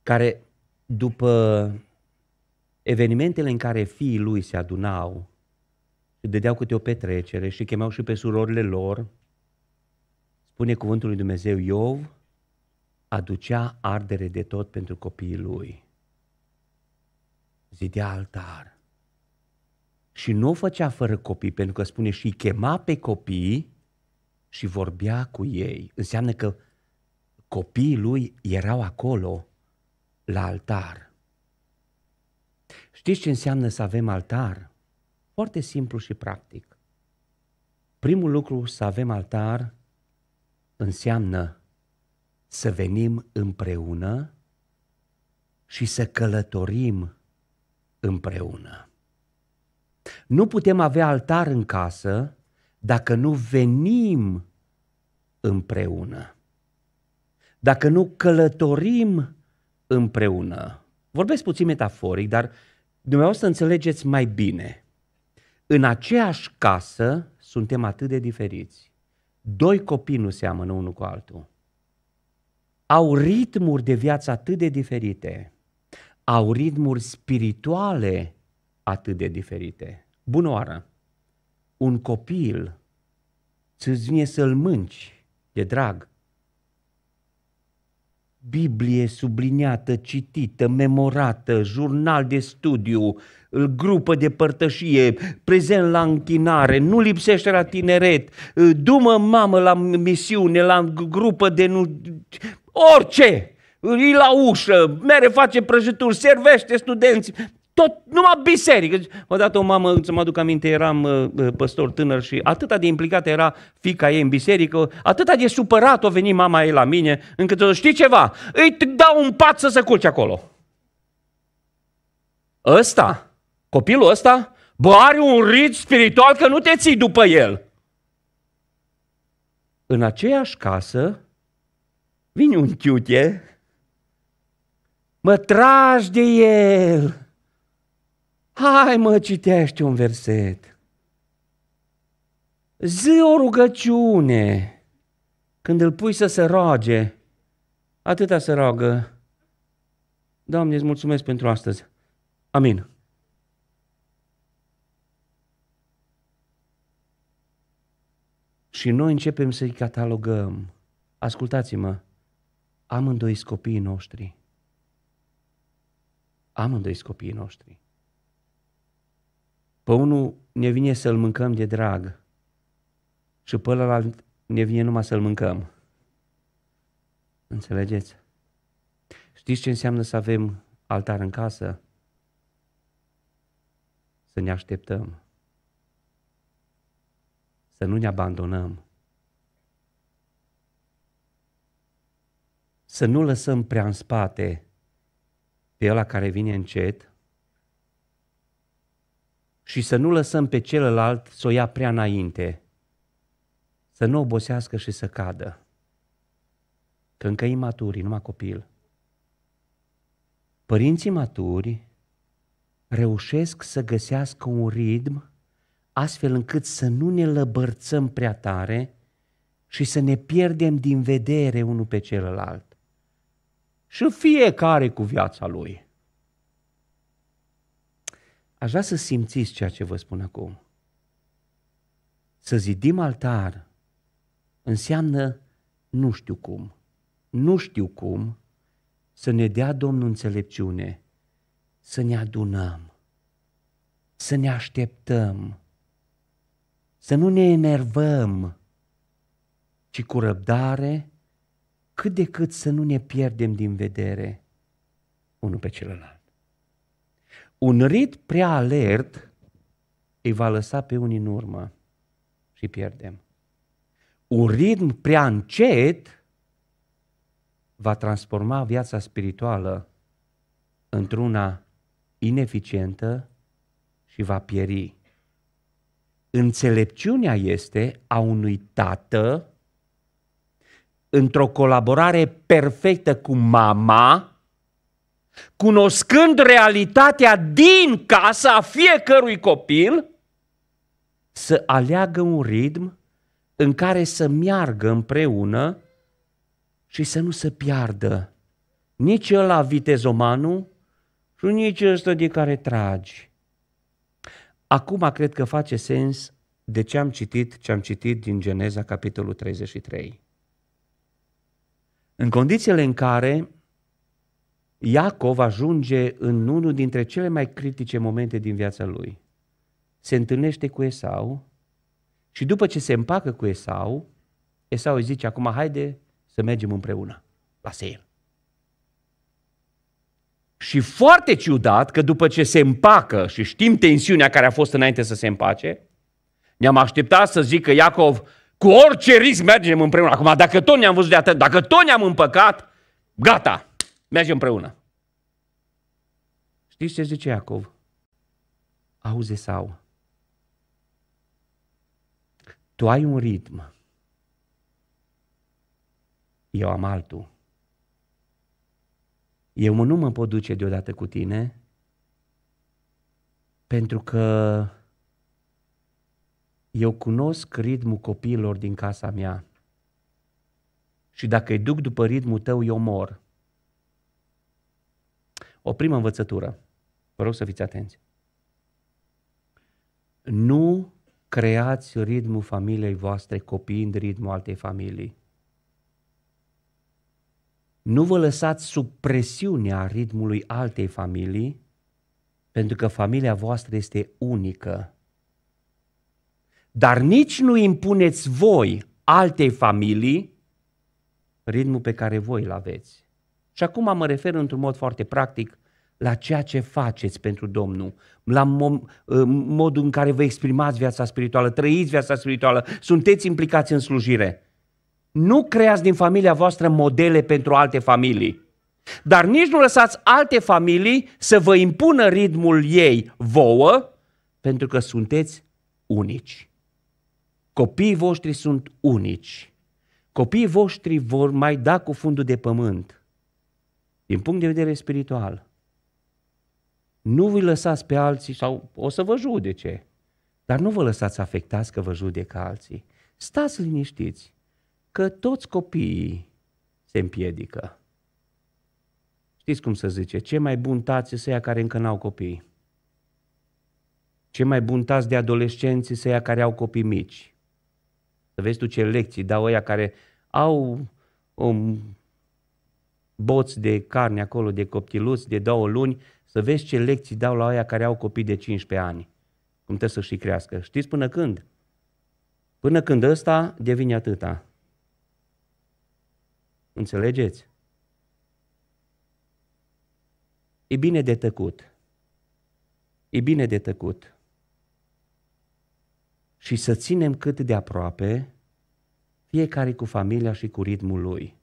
care după evenimentele în care fiii lui se adunau și dădeau câte o petrecere și chemau și pe surorile lor, spune cuvântul lui Dumnezeu Iov, aducea ardere de tot pentru copiii lui. Zidea altar. Și nu o făcea fără copii, pentru că spune și chema pe copii și vorbea cu ei. Înseamnă că copiii lui erau acolo la altar. Știți ce înseamnă să avem altar? Foarte simplu și practic. Primul lucru să avem altar înseamnă să venim împreună și să călătorim împreună. Nu putem avea altar în casă dacă nu venim împreună, dacă nu călătorim împreună. Vorbesc puțin metaforic, dar dumneavoastră înțelegeți mai bine. În aceeași casă suntem atât de diferiți. Doi copii nu seamănă unul cu altul. Au ritmuri de viață atât de diferite. Au ritmuri spirituale atât de diferite. Bună oară! Un copil ți-ți vine să-l mânci de drag, Biblie subliniată, citită, memorată, jurnal de studiu, grupă de părtășie, prezent la închinare, nu lipsește la tineret, dumă mamă la misiune, la grupă de nu... orice! Îi la ușă, mere face prăjituri, servește studenți, tot, numai biserică. Odată o mamă, să mă aduc aminte, eram uh, uh, păstor tânăr și atâta de implicată era fica ei în biserică, atâta de supărat o veni mama ei la mine, încât o știi ceva, îi dau un pat să se culce acolo. Ăsta, copilul ăsta, bă, are un rit spiritual că nu te ții după el. În aceeași casă, vine un chiute, mă tragi de el Hai mă, citește un verset. Zi o rugăciune. Când îl pui să se roage, atâta se roagă. Doamne, îți mulțumesc pentru astăzi. Amin. Și noi începem să-i catalogăm. Ascultați-mă, amândoi copiii noștri. Amândoi copiii noștri. Pe unul ne vine să-l mâncăm de drag și pe ăla ne vine numai să-l mâncăm. Înțelegeți? Știți ce înseamnă să avem altar în casă? Să ne așteptăm. Să nu ne abandonăm. Să nu lăsăm prea în spate pe ăla care vine încet și să nu lăsăm pe celălalt să o ia prea înainte, să nu obosească și să cadă, că încă maturi, numai copil. Părinții maturi reușesc să găsească un ritm astfel încât să nu ne lăbărțăm prea tare și să ne pierdem din vedere unul pe celălalt. Și fiecare cu viața lui. Aș vrea să simțiți ceea ce vă spun acum. Să zidim altar înseamnă nu știu cum. Nu știu cum să ne dea Domnul înțelepciune, să ne adunăm, să ne așteptăm, să nu ne enervăm, ci cu răbdare, cât de cât să nu ne pierdem din vedere unul pe celălalt. Un rit prea alert îi va lăsa pe unii în urmă și pierdem. Un ritm prea încet va transforma viața spirituală într-una ineficientă și va pieri. Înțelepciunea este a unui tată într-o colaborare perfectă cu mama cunoscând realitatea din casa a fiecărui copil, să aleagă un ritm în care să meargă împreună și să nu se piardă nici ăla vitezomanul și nici ăsta de care tragi. Acum cred că face sens de ce am citit ce am citit din Geneza, capitolul 33. În condițiile în care Iacov ajunge în unul dintre cele mai critice momente din viața lui. Se întâlnește cu Esau și după ce se împacă cu Esau, Esau îi zice, acum haide să mergem împreună la Seir. Și foarte ciudat că după ce se împacă și știm tensiunea care a fost înainte să se împace, ne-am așteptat să zică Iacov, cu orice risc mergem împreună. Acum, dacă tot ne-am văzut de atât, dacă tot ne-am împăcat, gata, Mergem împreună. Știți ce zice Iacov? Auze sau. Tu ai un ritm. Eu am altul. Eu nu mă pot duce deodată cu tine pentru că eu cunosc ritmul copiilor din casa mea. Și dacă îi duc după ritmul tău, eu mor. O primă învățătură. Vă rog să fiți atenți. Nu creați ritmul familiei voastre copiind ritmul altei familii. Nu vă lăsați sub presiunea ritmului altei familii, pentru că familia voastră este unică. Dar nici nu impuneți voi altei familii ritmul pe care voi îl aveți. Și acum mă refer într-un mod foarte practic la ceea ce faceți pentru Domnul, la ă, modul în care vă exprimați viața spirituală, trăiți viața spirituală, sunteți implicați în slujire. Nu creați din familia voastră modele pentru alte familii. Dar nici nu lăsați alte familii să vă impună ritmul ei vouă, pentru că sunteți unici. Copiii voștri sunt unici. Copiii voștri vor mai da cu fundul de pământ din punct de vedere spiritual. Nu vă lăsați pe alții sau o să vă judece, dar nu vă lăsați afectați că vă judecă alții. Stați liniștiți că toți copiii se împiedică. Știți cum să zice? Ce mai bun tați să ia care încă n-au copii. Ce mai bun tați de adolescenții să ia care au copii mici. Să vezi tu ce lecții dau ăia care au um, boți de carne acolo, de coptiluți, de două luni, să vezi ce lecții dau la aia care au copii de 15 ani. Cum trebuie să și crească. Știți până când? Până când ăsta devine atâta. Înțelegeți? E bine de tăcut. E bine de tăcut. Și să ținem cât de aproape fiecare cu familia și cu ritmul lui.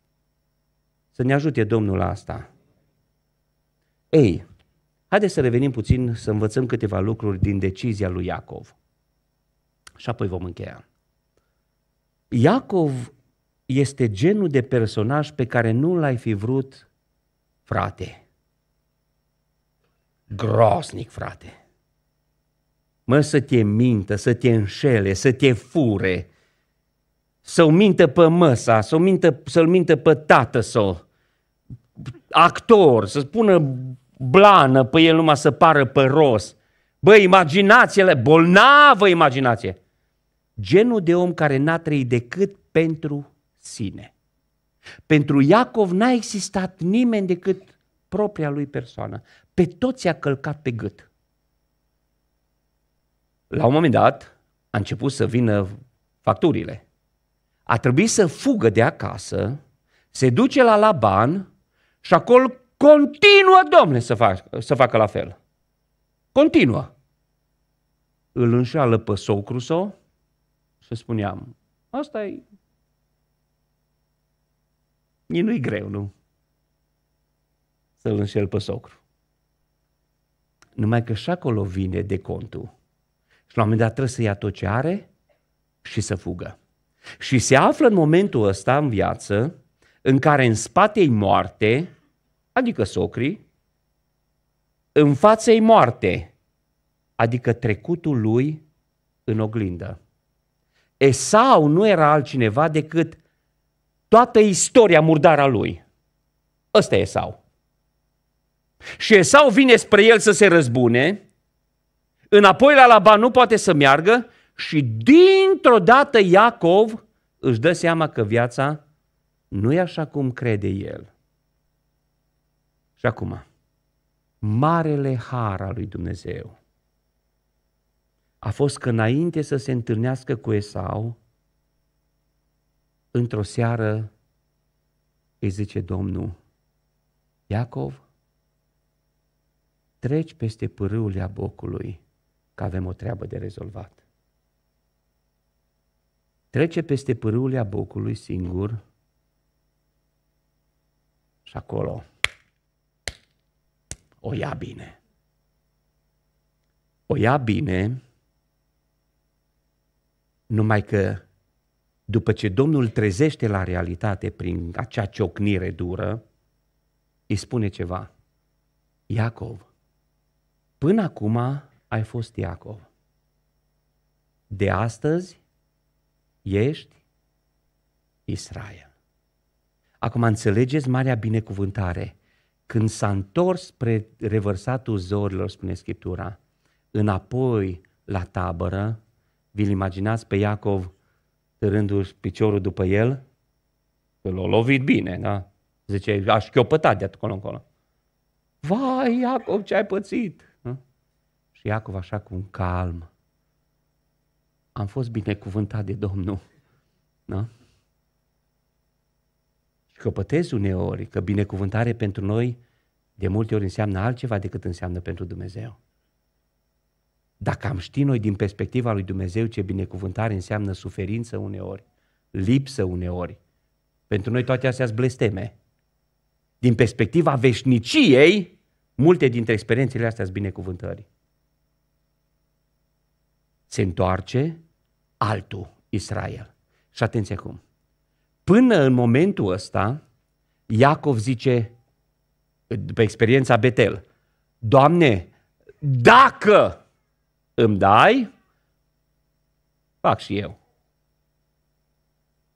Să ne ajute Domnul la asta. Ei, haideți să revenim puțin, să învățăm câteva lucruri din decizia lui Iacov. Și apoi vom încheia. Iacov este genul de personaj pe care nu l-ai fi vrut, frate. Grosnic, frate. Mă, să te mintă, să te înșele, să te fure, să-l mintă pe măsa, să-l mintă, să mintă pe tată său, actor, să spună blană pe el numai să pară ros. Bă, imaginațiile bolnavă imaginație. Genul de om care n-a trăit decât pentru sine. Pentru Iacov n-a existat nimeni decât propria lui persoană. Pe toți a călcat pe gât. La un moment dat a început să vină facturile. A trebuit să fugă de acasă, se duce la Laban și acolo continuă, domne, să, fac, să facă la fel. Continuă. Îl înșală pe socru său și spuneam, asta e... e nu-i greu, nu? Să-l înșel pe socru. Numai că și acolo vine de contul. Și la un moment dat trebuie să ia tot ce are și să fugă. Și se află în momentul ăsta în viață în care în spate e moarte, adică socrii, în față e moarte, adică trecutul lui în oglindă. Esau nu era altcineva decât toată istoria murdara lui. Ăsta e Esau. Și Esau vine spre el să se răzbune, înapoi la Laban nu poate să meargă și dintr-o dată Iacov își dă seama că viața nu e așa cum crede el. Și acum, marele har al lui Dumnezeu a fost că înainte să se întâlnească cu Esau, într-o seară îi zice Domnul, Iacov, treci peste pârâul Iabocului, că avem o treabă de rezolvat. Trece peste pârâul Iabocului singur, și acolo o ia bine. O ia bine, numai că după ce Domnul trezește la realitate prin acea ciocnire dură, îi spune ceva. Iacov, până acum ai fost Iacov. De astăzi ești Israel. Acum înțelegeți marea binecuvântare. Când s-a întors spre revărsatul zorilor, spune Scriptura, înapoi la tabără, vi-l imaginați pe Iacov târându-și piciorul după el? Că l-a lovit bine, da? Zice, a șchiopătat de acolo încolo. Vai, Iacov, ce ai pățit? Nu? Și Iacov așa cu un calm. Am fost binecuvântat de Domnul. Da? și căpătezi uneori că binecuvântare pentru noi de multe ori înseamnă altceva decât înseamnă pentru Dumnezeu. Dacă am ști noi din perspectiva lui Dumnezeu ce binecuvântare înseamnă suferință uneori, lipsă uneori, pentru noi toate astea sunt blesteme. Din perspectiva veșniciei, multe dintre experiențele astea sunt binecuvântări. Se întoarce altul, Israel. Și atenție acum. Până în momentul ăsta, Iacov zice, după experiența Betel, Doamne, dacă îmi dai, fac și eu.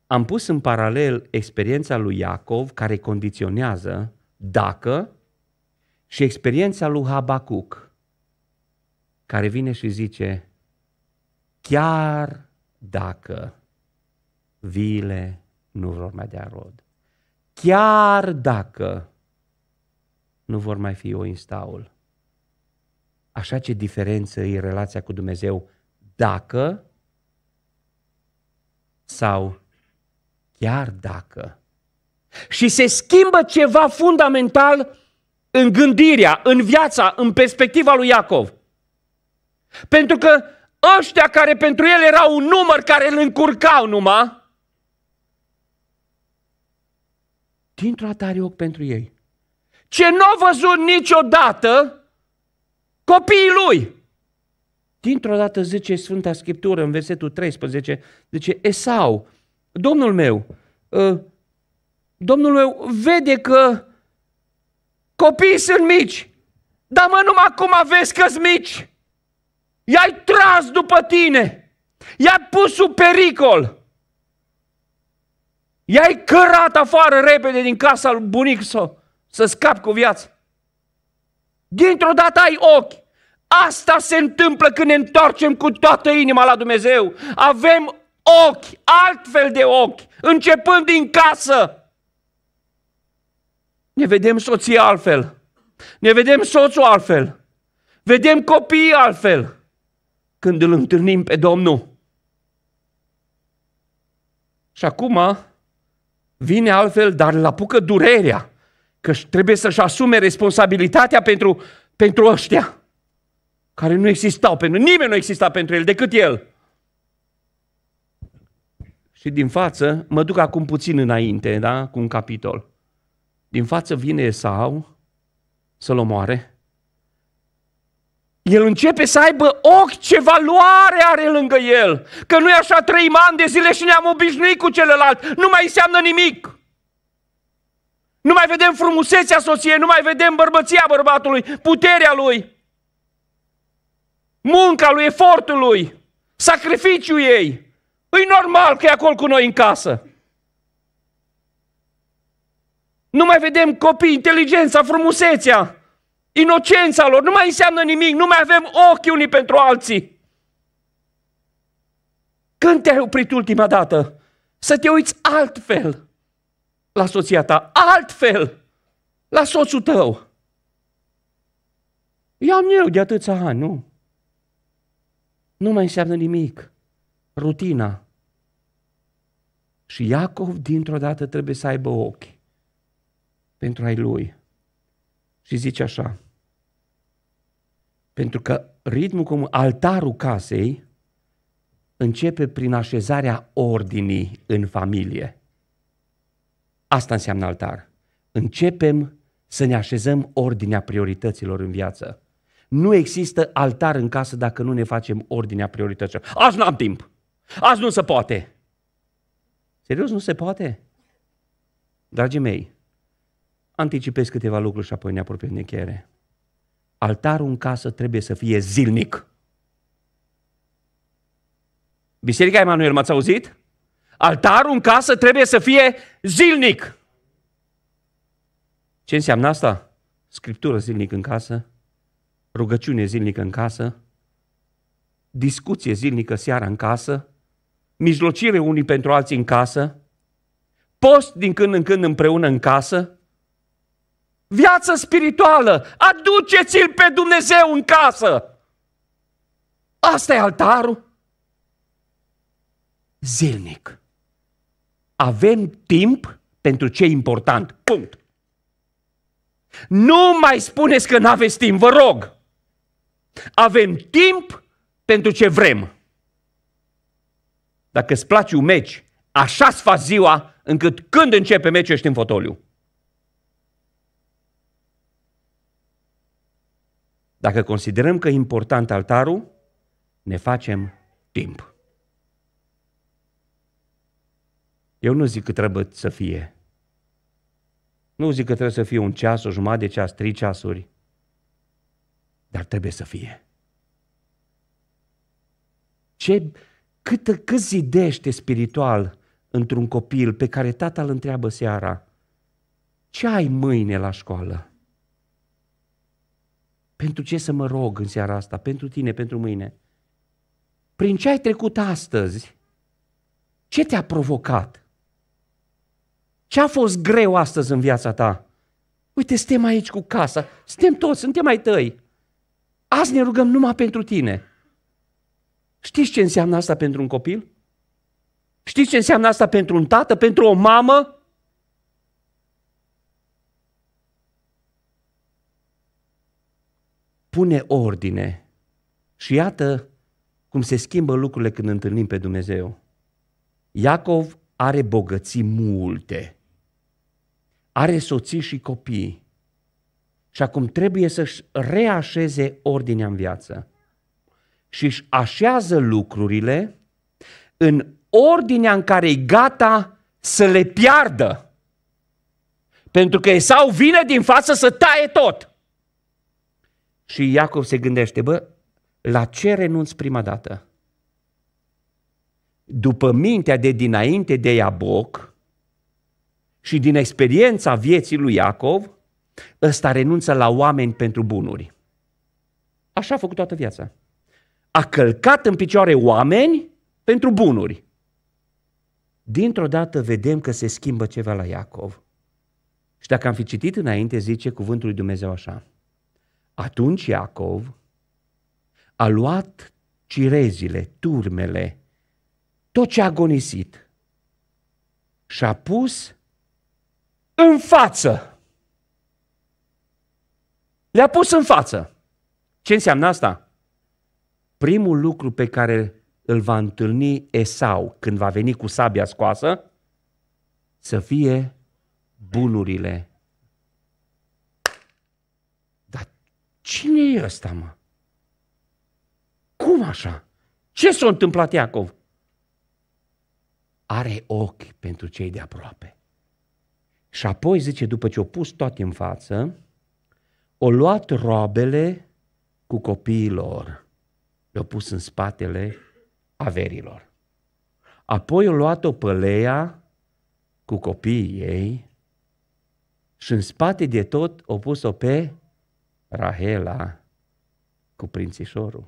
Am pus în paralel experiența lui Iacov, care condiționează dacă, și experiența lui Habacuc, care vine și zice, chiar dacă vile nu vor mai dea rod. Chiar dacă nu vor mai fi o instaul, Așa ce diferență e relația cu Dumnezeu dacă sau chiar dacă. Și se schimbă ceva fundamental în gândirea, în viața, în perspectiva lui Iacov. Pentru că ăștia care pentru el erau un număr care îl încurcau numai, dintr-o are ochi pentru ei. Ce nu au văzut niciodată copiii lui. Dintr-o dată zice Sfânta Scriptură în versetul 13, zice Esau, domnul meu, ă, domnul meu vede că copiii sunt mici, dar mă numai acum vezi că sunt mici. I-ai tras după tine, i-ai pus sub pericol. I-ai cărat afară repede din casa lui bunic să, să scap cu viață. Dintr-o dată ai ochi. Asta se întâmplă când ne întoarcem cu toată inima la Dumnezeu. Avem ochi, altfel de ochi, începând din casă. Ne vedem soția altfel. Ne vedem soțul altfel. Vedem copiii altfel. Când îl întâlnim pe Domnul. Și acum vine altfel, dar îl apucă durerea că trebuie să-și asume responsabilitatea pentru, pentru ăștia care nu existau pentru nimeni nu exista pentru el decât el. Și din față, mă duc acum puțin înainte, da, cu un capitol. Din față vine Esau să-l omoare el începe să aibă ochi ce valoare are lângă el. Că nu e așa trăim ani de zile și ne-am obișnuit cu celălalt. Nu mai înseamnă nimic. Nu mai vedem frumusețea soției, nu mai vedem bărbăția bărbatului, puterea lui, munca lui, efortul lui, sacrificiul ei. e normal că e acolo cu noi în casă. Nu mai vedem copii, inteligența, frumusețea. Inocența lor nu mai înseamnă nimic, nu mai avem ochi unii pentru alții. Când te-ai oprit ultima dată? Să te uiți altfel la soția ta, altfel la soțul tău. I-am eu de atâția ani, nu? Nu mai înseamnă nimic. Rutina. Și Iacov dintr-o dată trebuie să aibă ochi pentru ai lui. Și zice așa, pentru că ritmul cum altarul casei începe prin așezarea ordinii în familie. Asta înseamnă altar. Începem să ne așezăm ordinea priorităților în viață. Nu există altar în casă dacă nu ne facem ordinea priorităților. Azi nu am timp. Azi nu se poate. Serios, nu se poate? Dragii mei, anticipez câteva lucruri și apoi ne apropiem de încheiere. Altarul în casă trebuie să fie zilnic. Biserica Emanuel, m-ați auzit? Altarul în casă trebuie să fie zilnic. Ce înseamnă asta? Scriptură zilnic în casă, rugăciune zilnică în casă, discuție zilnică seara în casă, mijlocire unii pentru alții în casă, post din când în când împreună în casă, viață spirituală. Aduceți-l pe Dumnezeu în casă. Asta e altarul. Zilnic. Avem timp pentru ce e important. Punct. Nu mai spuneți că nu aveți timp, vă rog. Avem timp pentru ce vrem. Dacă îți place un meci, așa-ți faci ziua încât când începe meciul ești în fotoliu. Dacă considerăm că e important altarul, ne facem timp. Eu nu zic că trebuie să fie. Nu zic că trebuie să fie un ceas, o jumătate de ceas, trei ceasuri. Dar trebuie să fie. Ce, cât, cât zidește spiritual într-un copil pe care tata îl întreabă seara, ce ai mâine la școală? Pentru ce să mă rog în seara asta? Pentru tine, pentru mâine. Prin ce ai trecut astăzi? Ce te-a provocat? Ce a fost greu astăzi în viața ta? Uite, suntem aici cu casa, suntem toți, suntem ai tăi. Azi ne rugăm numai pentru tine. Știți ce înseamnă asta pentru un copil? Știți ce înseamnă asta pentru un tată, pentru o mamă? pune ordine. Și iată cum se schimbă lucrurile când întâlnim pe Dumnezeu. Iacov are bogății multe. Are soții și copii. Și acum trebuie să-și reașeze ordinea în viață. Și își așează lucrurile în ordinea în care e gata să le piardă. Pentru că Esau vine din față să taie tot. Și Iacov se gândește, bă, la ce renunț prima dată? După mintea de dinainte de Iaboc și din experiența vieții lui Iacov, ăsta renunță la oameni pentru bunuri. Așa a făcut toată viața. A călcat în picioare oameni pentru bunuri. Dintr-o dată vedem că se schimbă ceva la Iacov. Și dacă am fi citit înainte, zice cuvântul lui Dumnezeu așa. Atunci Iacov a luat cirezile, turmele, tot ce a agonisit și a pus în față. Le-a pus în față. Ce înseamnă asta? Primul lucru pe care îl va întâlni Esau când va veni cu sabia scoasă, să fie bunurile Cine e ăsta, mă? Cum așa? Ce s-a întâmplat Iacov? Are ochi pentru cei de aproape. Și apoi, zice, după ce o pus toate în față, o luat roabele cu copiilor, le-o pus în spatele averilor. Apoi o luat-o pălea cu copiii ei și în spate de tot o pus-o pe Rahela cu prințișorul.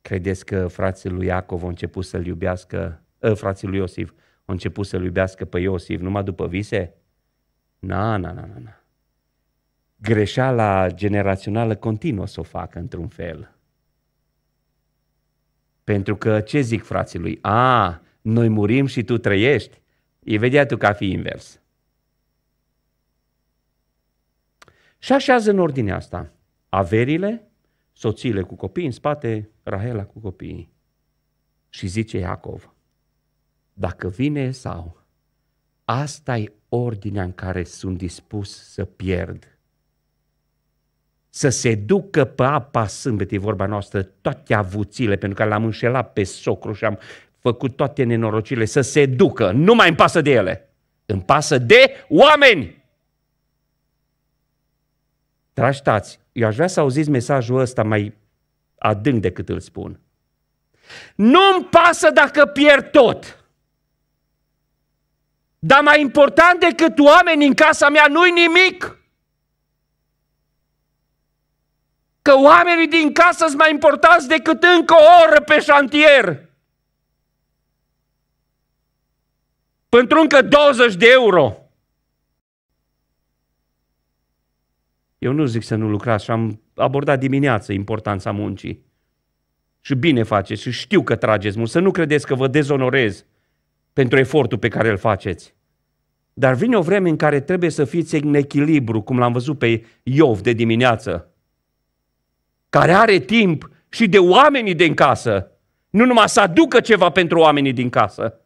Credeți că frații lui Iacov au început să-l iubească, ă, frații lui Iosif au început să-l iubească pe Iosif numai după vise? Na, na, na, na, na. Greșeala generațională continuă să o facă într-un fel. Pentru că, ce zic frații lui? A, noi murim și tu trăiești. E vedea tu ca fi invers. Și așează în ordinea asta averile, soțiile cu copii în spate, Rahela cu copiii. Și zice Iacov, dacă vine sau, asta e ordinea în care sunt dispus să pierd. Să se ducă pe apa sâmbetei, vorba noastră, toate avuțile, pentru că l-am înșelat pe socru și am făcut toate nenorocile, să se ducă, nu mai îmi pasă de ele. Îmi pasă de oameni! Dragi tați, eu aș vrea să auziți mesajul ăsta mai adânc decât îl spun. Nu-mi pasă dacă pierd tot. Dar mai important decât oamenii în casa mea nu-i nimic. Că oamenii din casă sunt mai importanți decât încă o oră pe șantier. Pentru încă 20 de euro. Eu nu zic să nu lucrați și am abordat dimineață importanța muncii. Și bine faceți și știu că trageți mult, să nu credeți că vă dezonorez pentru efortul pe care îl faceți. Dar vine o vreme în care trebuie să fiți în echilibru, cum l-am văzut pe Iov de dimineață, care are timp și de oamenii din casă, nu numai să aducă ceva pentru oamenii din casă.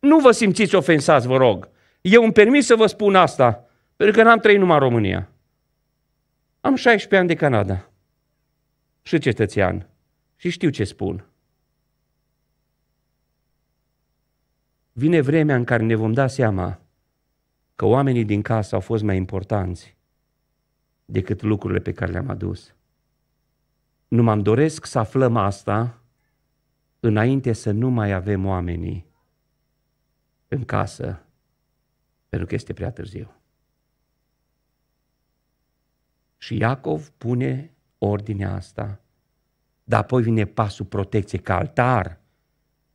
Nu vă simțiți ofensați, vă rog. Eu îmi permis să vă spun asta, pentru că n-am trăit numai România. Am 16 ani de Canada și cetățean și știu ce spun. Vine vremea în care ne vom da seama că oamenii din casă au fost mai importanți decât lucrurile pe care le-am adus. Nu m-am doresc să aflăm asta înainte să nu mai avem oamenii în casă, pentru că este prea târziu. Și Iacov pune ordinea asta, dar apoi vine pasul protecție, ca altar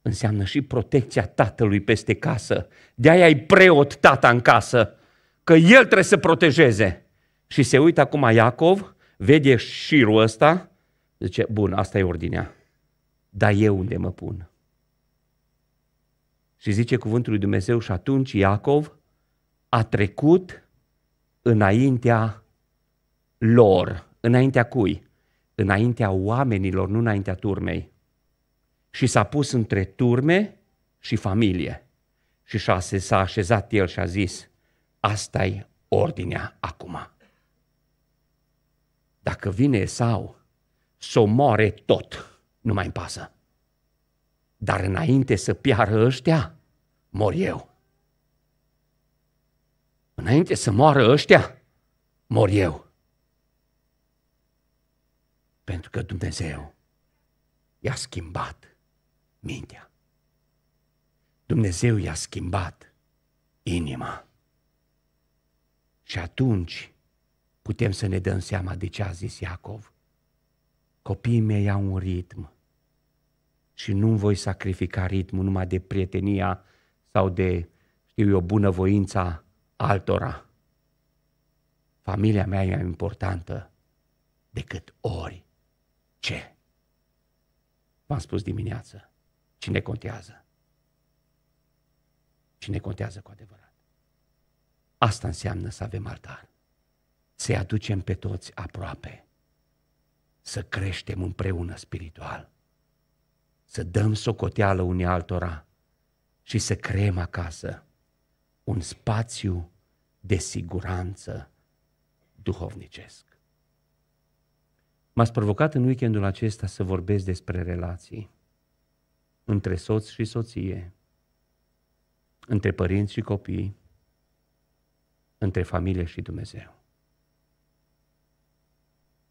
înseamnă și protecția tatălui peste casă. De-aia e preot tata în casă, că el trebuie să protejeze. Și se uită acum Iacov, vede șirul ăsta, zice, bun, asta e ordinea, dar eu unde mă pun? Și zice cuvântul lui Dumnezeu și atunci Iacov a trecut înaintea lor. Înaintea cui? Înaintea oamenilor, nu înaintea turmei. Și s-a pus între turme și familie. Și s-a așezat el și a zis, asta e ordinea acum. Dacă vine sau să o moare tot, nu mai îmi pasă. Dar înainte să piară ăștia, mor eu. Înainte să moară ăștia, mor eu. Pentru că Dumnezeu i-a schimbat mintea. Dumnezeu i-a schimbat inima. Și atunci putem să ne dăm seama de ce a zis Iacov. Copiii mei au un ritm și nu voi sacrifica ritmul numai de prietenia sau de, știu eu, bunăvoința altora. Familia mea e mai importantă decât ori ce? V-am spus dimineață, cine contează? Cine contează cu adevărat? Asta înseamnă să avem altar, să-i aducem pe toți aproape, să creștem împreună spiritual, să dăm socoteală unii altora și să creăm acasă un spațiu de siguranță duhovnicesc. M-ați provocat în weekendul acesta să vorbesc despre relații între soț și soție, între părinți și copii, între familie și Dumnezeu.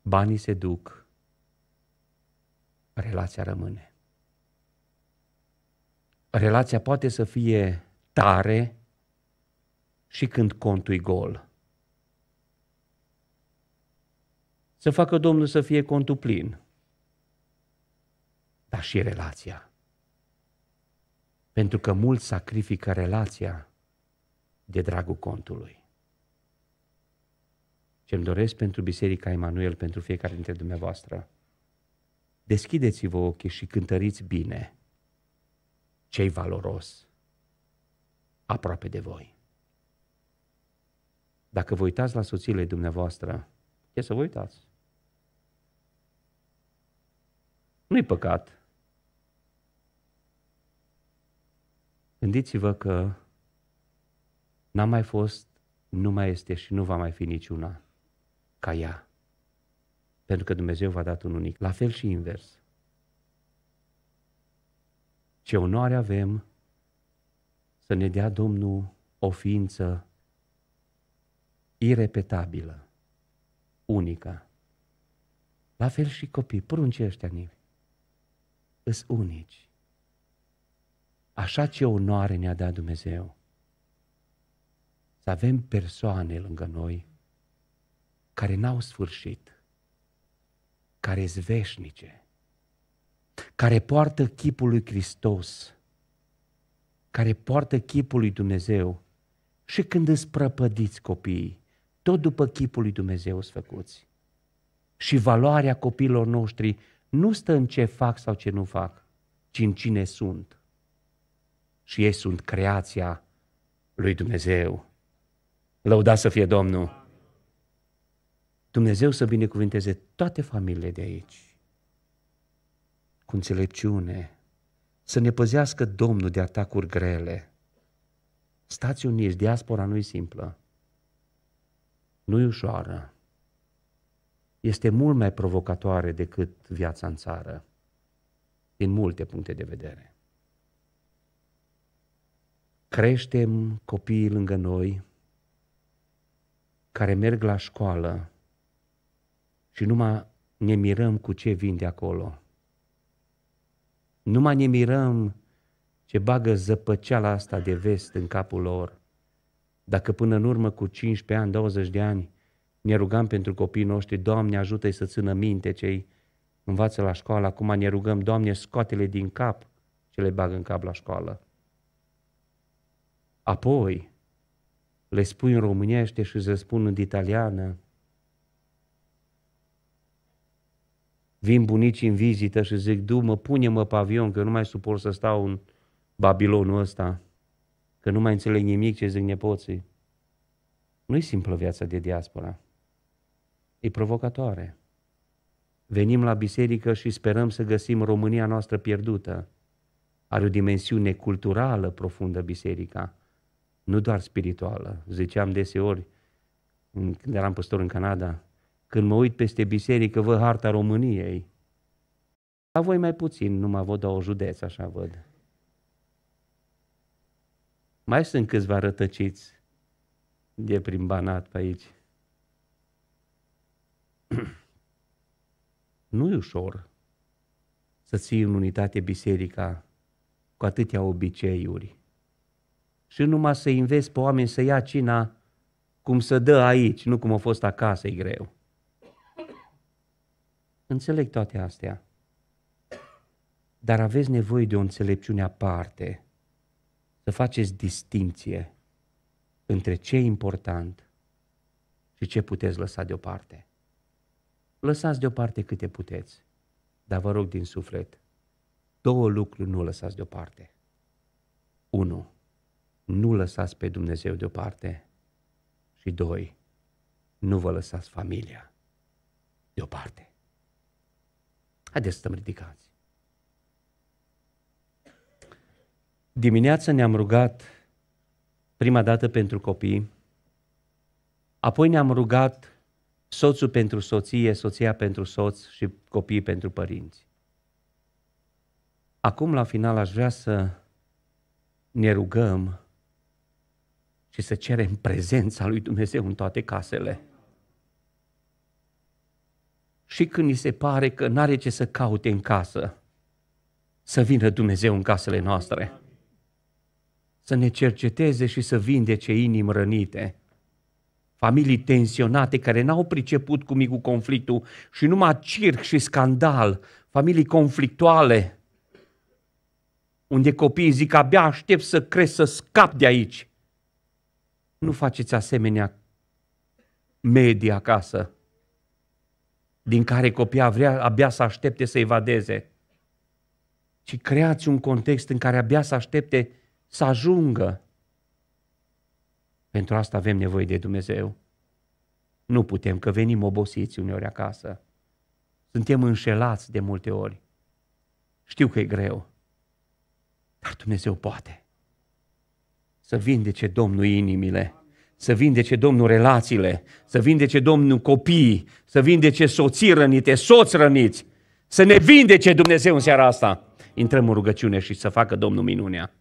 Banii se duc, relația rămâne. Relația poate să fie tare și când contul e gol. să facă Domnul să fie contul plin, dar și relația. Pentru că mulți sacrifică relația de dragul contului. Ce-mi doresc pentru Biserica Emanuel, pentru fiecare dintre dumneavoastră, deschideți-vă ochii și cântăriți bine cei valoros aproape de voi. Dacă vă uitați la soțiile dumneavoastră, ce să vă uitați? Nu-i păcat. Gândiți-vă că n-a mai fost, nu mai este și nu va mai fi niciuna ca ea. Pentru că Dumnezeu v-a dat un unic. La fel și invers. Ce onoare avem să ne dea Domnul o ființă irepetabilă, unică. La fel și copii, pruncii ăștia nimeni îs unici. Așa ce onoare ne-a dat Dumnezeu. Să avem persoane lângă noi care n-au sfârșit, care sunt veșnice, care poartă chipul lui Hristos, care poartă chipul lui Dumnezeu și când îți prăpădiți copiii, tot după chipul lui Dumnezeu sunt făcuți. Și valoarea copiilor noștri nu stă în ce fac sau ce nu fac, ci în cine sunt. Și ei sunt creația lui Dumnezeu. Lăuda să fie Domnul! Dumnezeu să binecuvinteze toate familiile de aici cu înțelepciune, să ne păzească Domnul de atacuri grele. Stați uniți, diaspora nu e simplă, nu e ușoară, este mult mai provocatoare decât viața în țară, din multe puncte de vedere. Creștem copiii lângă noi care merg la școală și numai ne mirăm cu ce vin de acolo. Numai ne mirăm ce bagă zăpăceala asta de vest în capul lor. Dacă până în urmă cu 15 ani, 20 de ani, ne rugăm pentru copiii noștri, Doamne ajută-i să țină minte cei învață la școală, acum ne rugăm, Doamne, scoate-le din cap ce le bag în cap la școală. Apoi, le spui în românește și îți spun în italiană. Vin bunicii în vizită și zic, du mă, pune-mă pe avion, că nu mai suport să stau în Babilonul ăsta, că nu mai înțeleg nimic ce zic nepoții. Nu-i simplă viața de diaspora. E provocatoare. Venim la biserică și sperăm să găsim România noastră pierdută. Are o dimensiune culturală profundă biserica, nu doar spirituală. Ziceam deseori, când eram păstor în Canada, când mă uit peste biserică, văd harta României. La voi mai puțin, nu mă văd o județ, așa văd. Mai sunt câțiva rătăciți de prin Banat pe aici. nu e ușor să ții în unitate biserica cu atâtea obiceiuri și numai să investi pe oameni să ia cina cum să dă aici, nu cum a fost acasă, e greu. Înțeleg toate astea. Dar aveți nevoie de o înțelepciune aparte, să faceți distinție între ce e important și ce puteți lăsa deoparte lăsați deoparte câte puteți, dar vă rog din suflet, două lucruri nu lăsați deoparte. 1. Nu lăsați pe Dumnezeu deoparte și doi, Nu vă lăsați familia deoparte. Haideți să stăm ridicați. Dimineața ne-am rugat prima dată pentru copii, apoi ne-am rugat soțul pentru soție, soția pentru soț și copiii pentru părinți. Acum, la final, aș vrea să ne rugăm și să cerem prezența lui Dumnezeu în toate casele. Și când ni se pare că nu are ce să caute în casă, să vină Dumnezeu în casele noastre. Să ne cerceteze și să vindece inimi rănite familii tensionate care n-au priceput cum e cu conflictul și numai circ și scandal, familii conflictuale, unde copiii zic abia aștept să cresc, să scap de aici. Nu faceți asemenea media acasă, din care copiii vrea abia să aștepte să evadeze, ci creați un context în care abia să aștepte să ajungă pentru asta avem nevoie de Dumnezeu. Nu putem, că venim obosiți uneori acasă. Suntem înșelați de multe ori. Știu că e greu, dar Dumnezeu poate. Să vindece Domnul inimile, să vindece Domnul relațiile, să vindece Domnul copiii, să vindece soții rănite, soți răniți, să ne vindece Dumnezeu în seara asta. Intrăm în rugăciune și să facă Domnul minunea.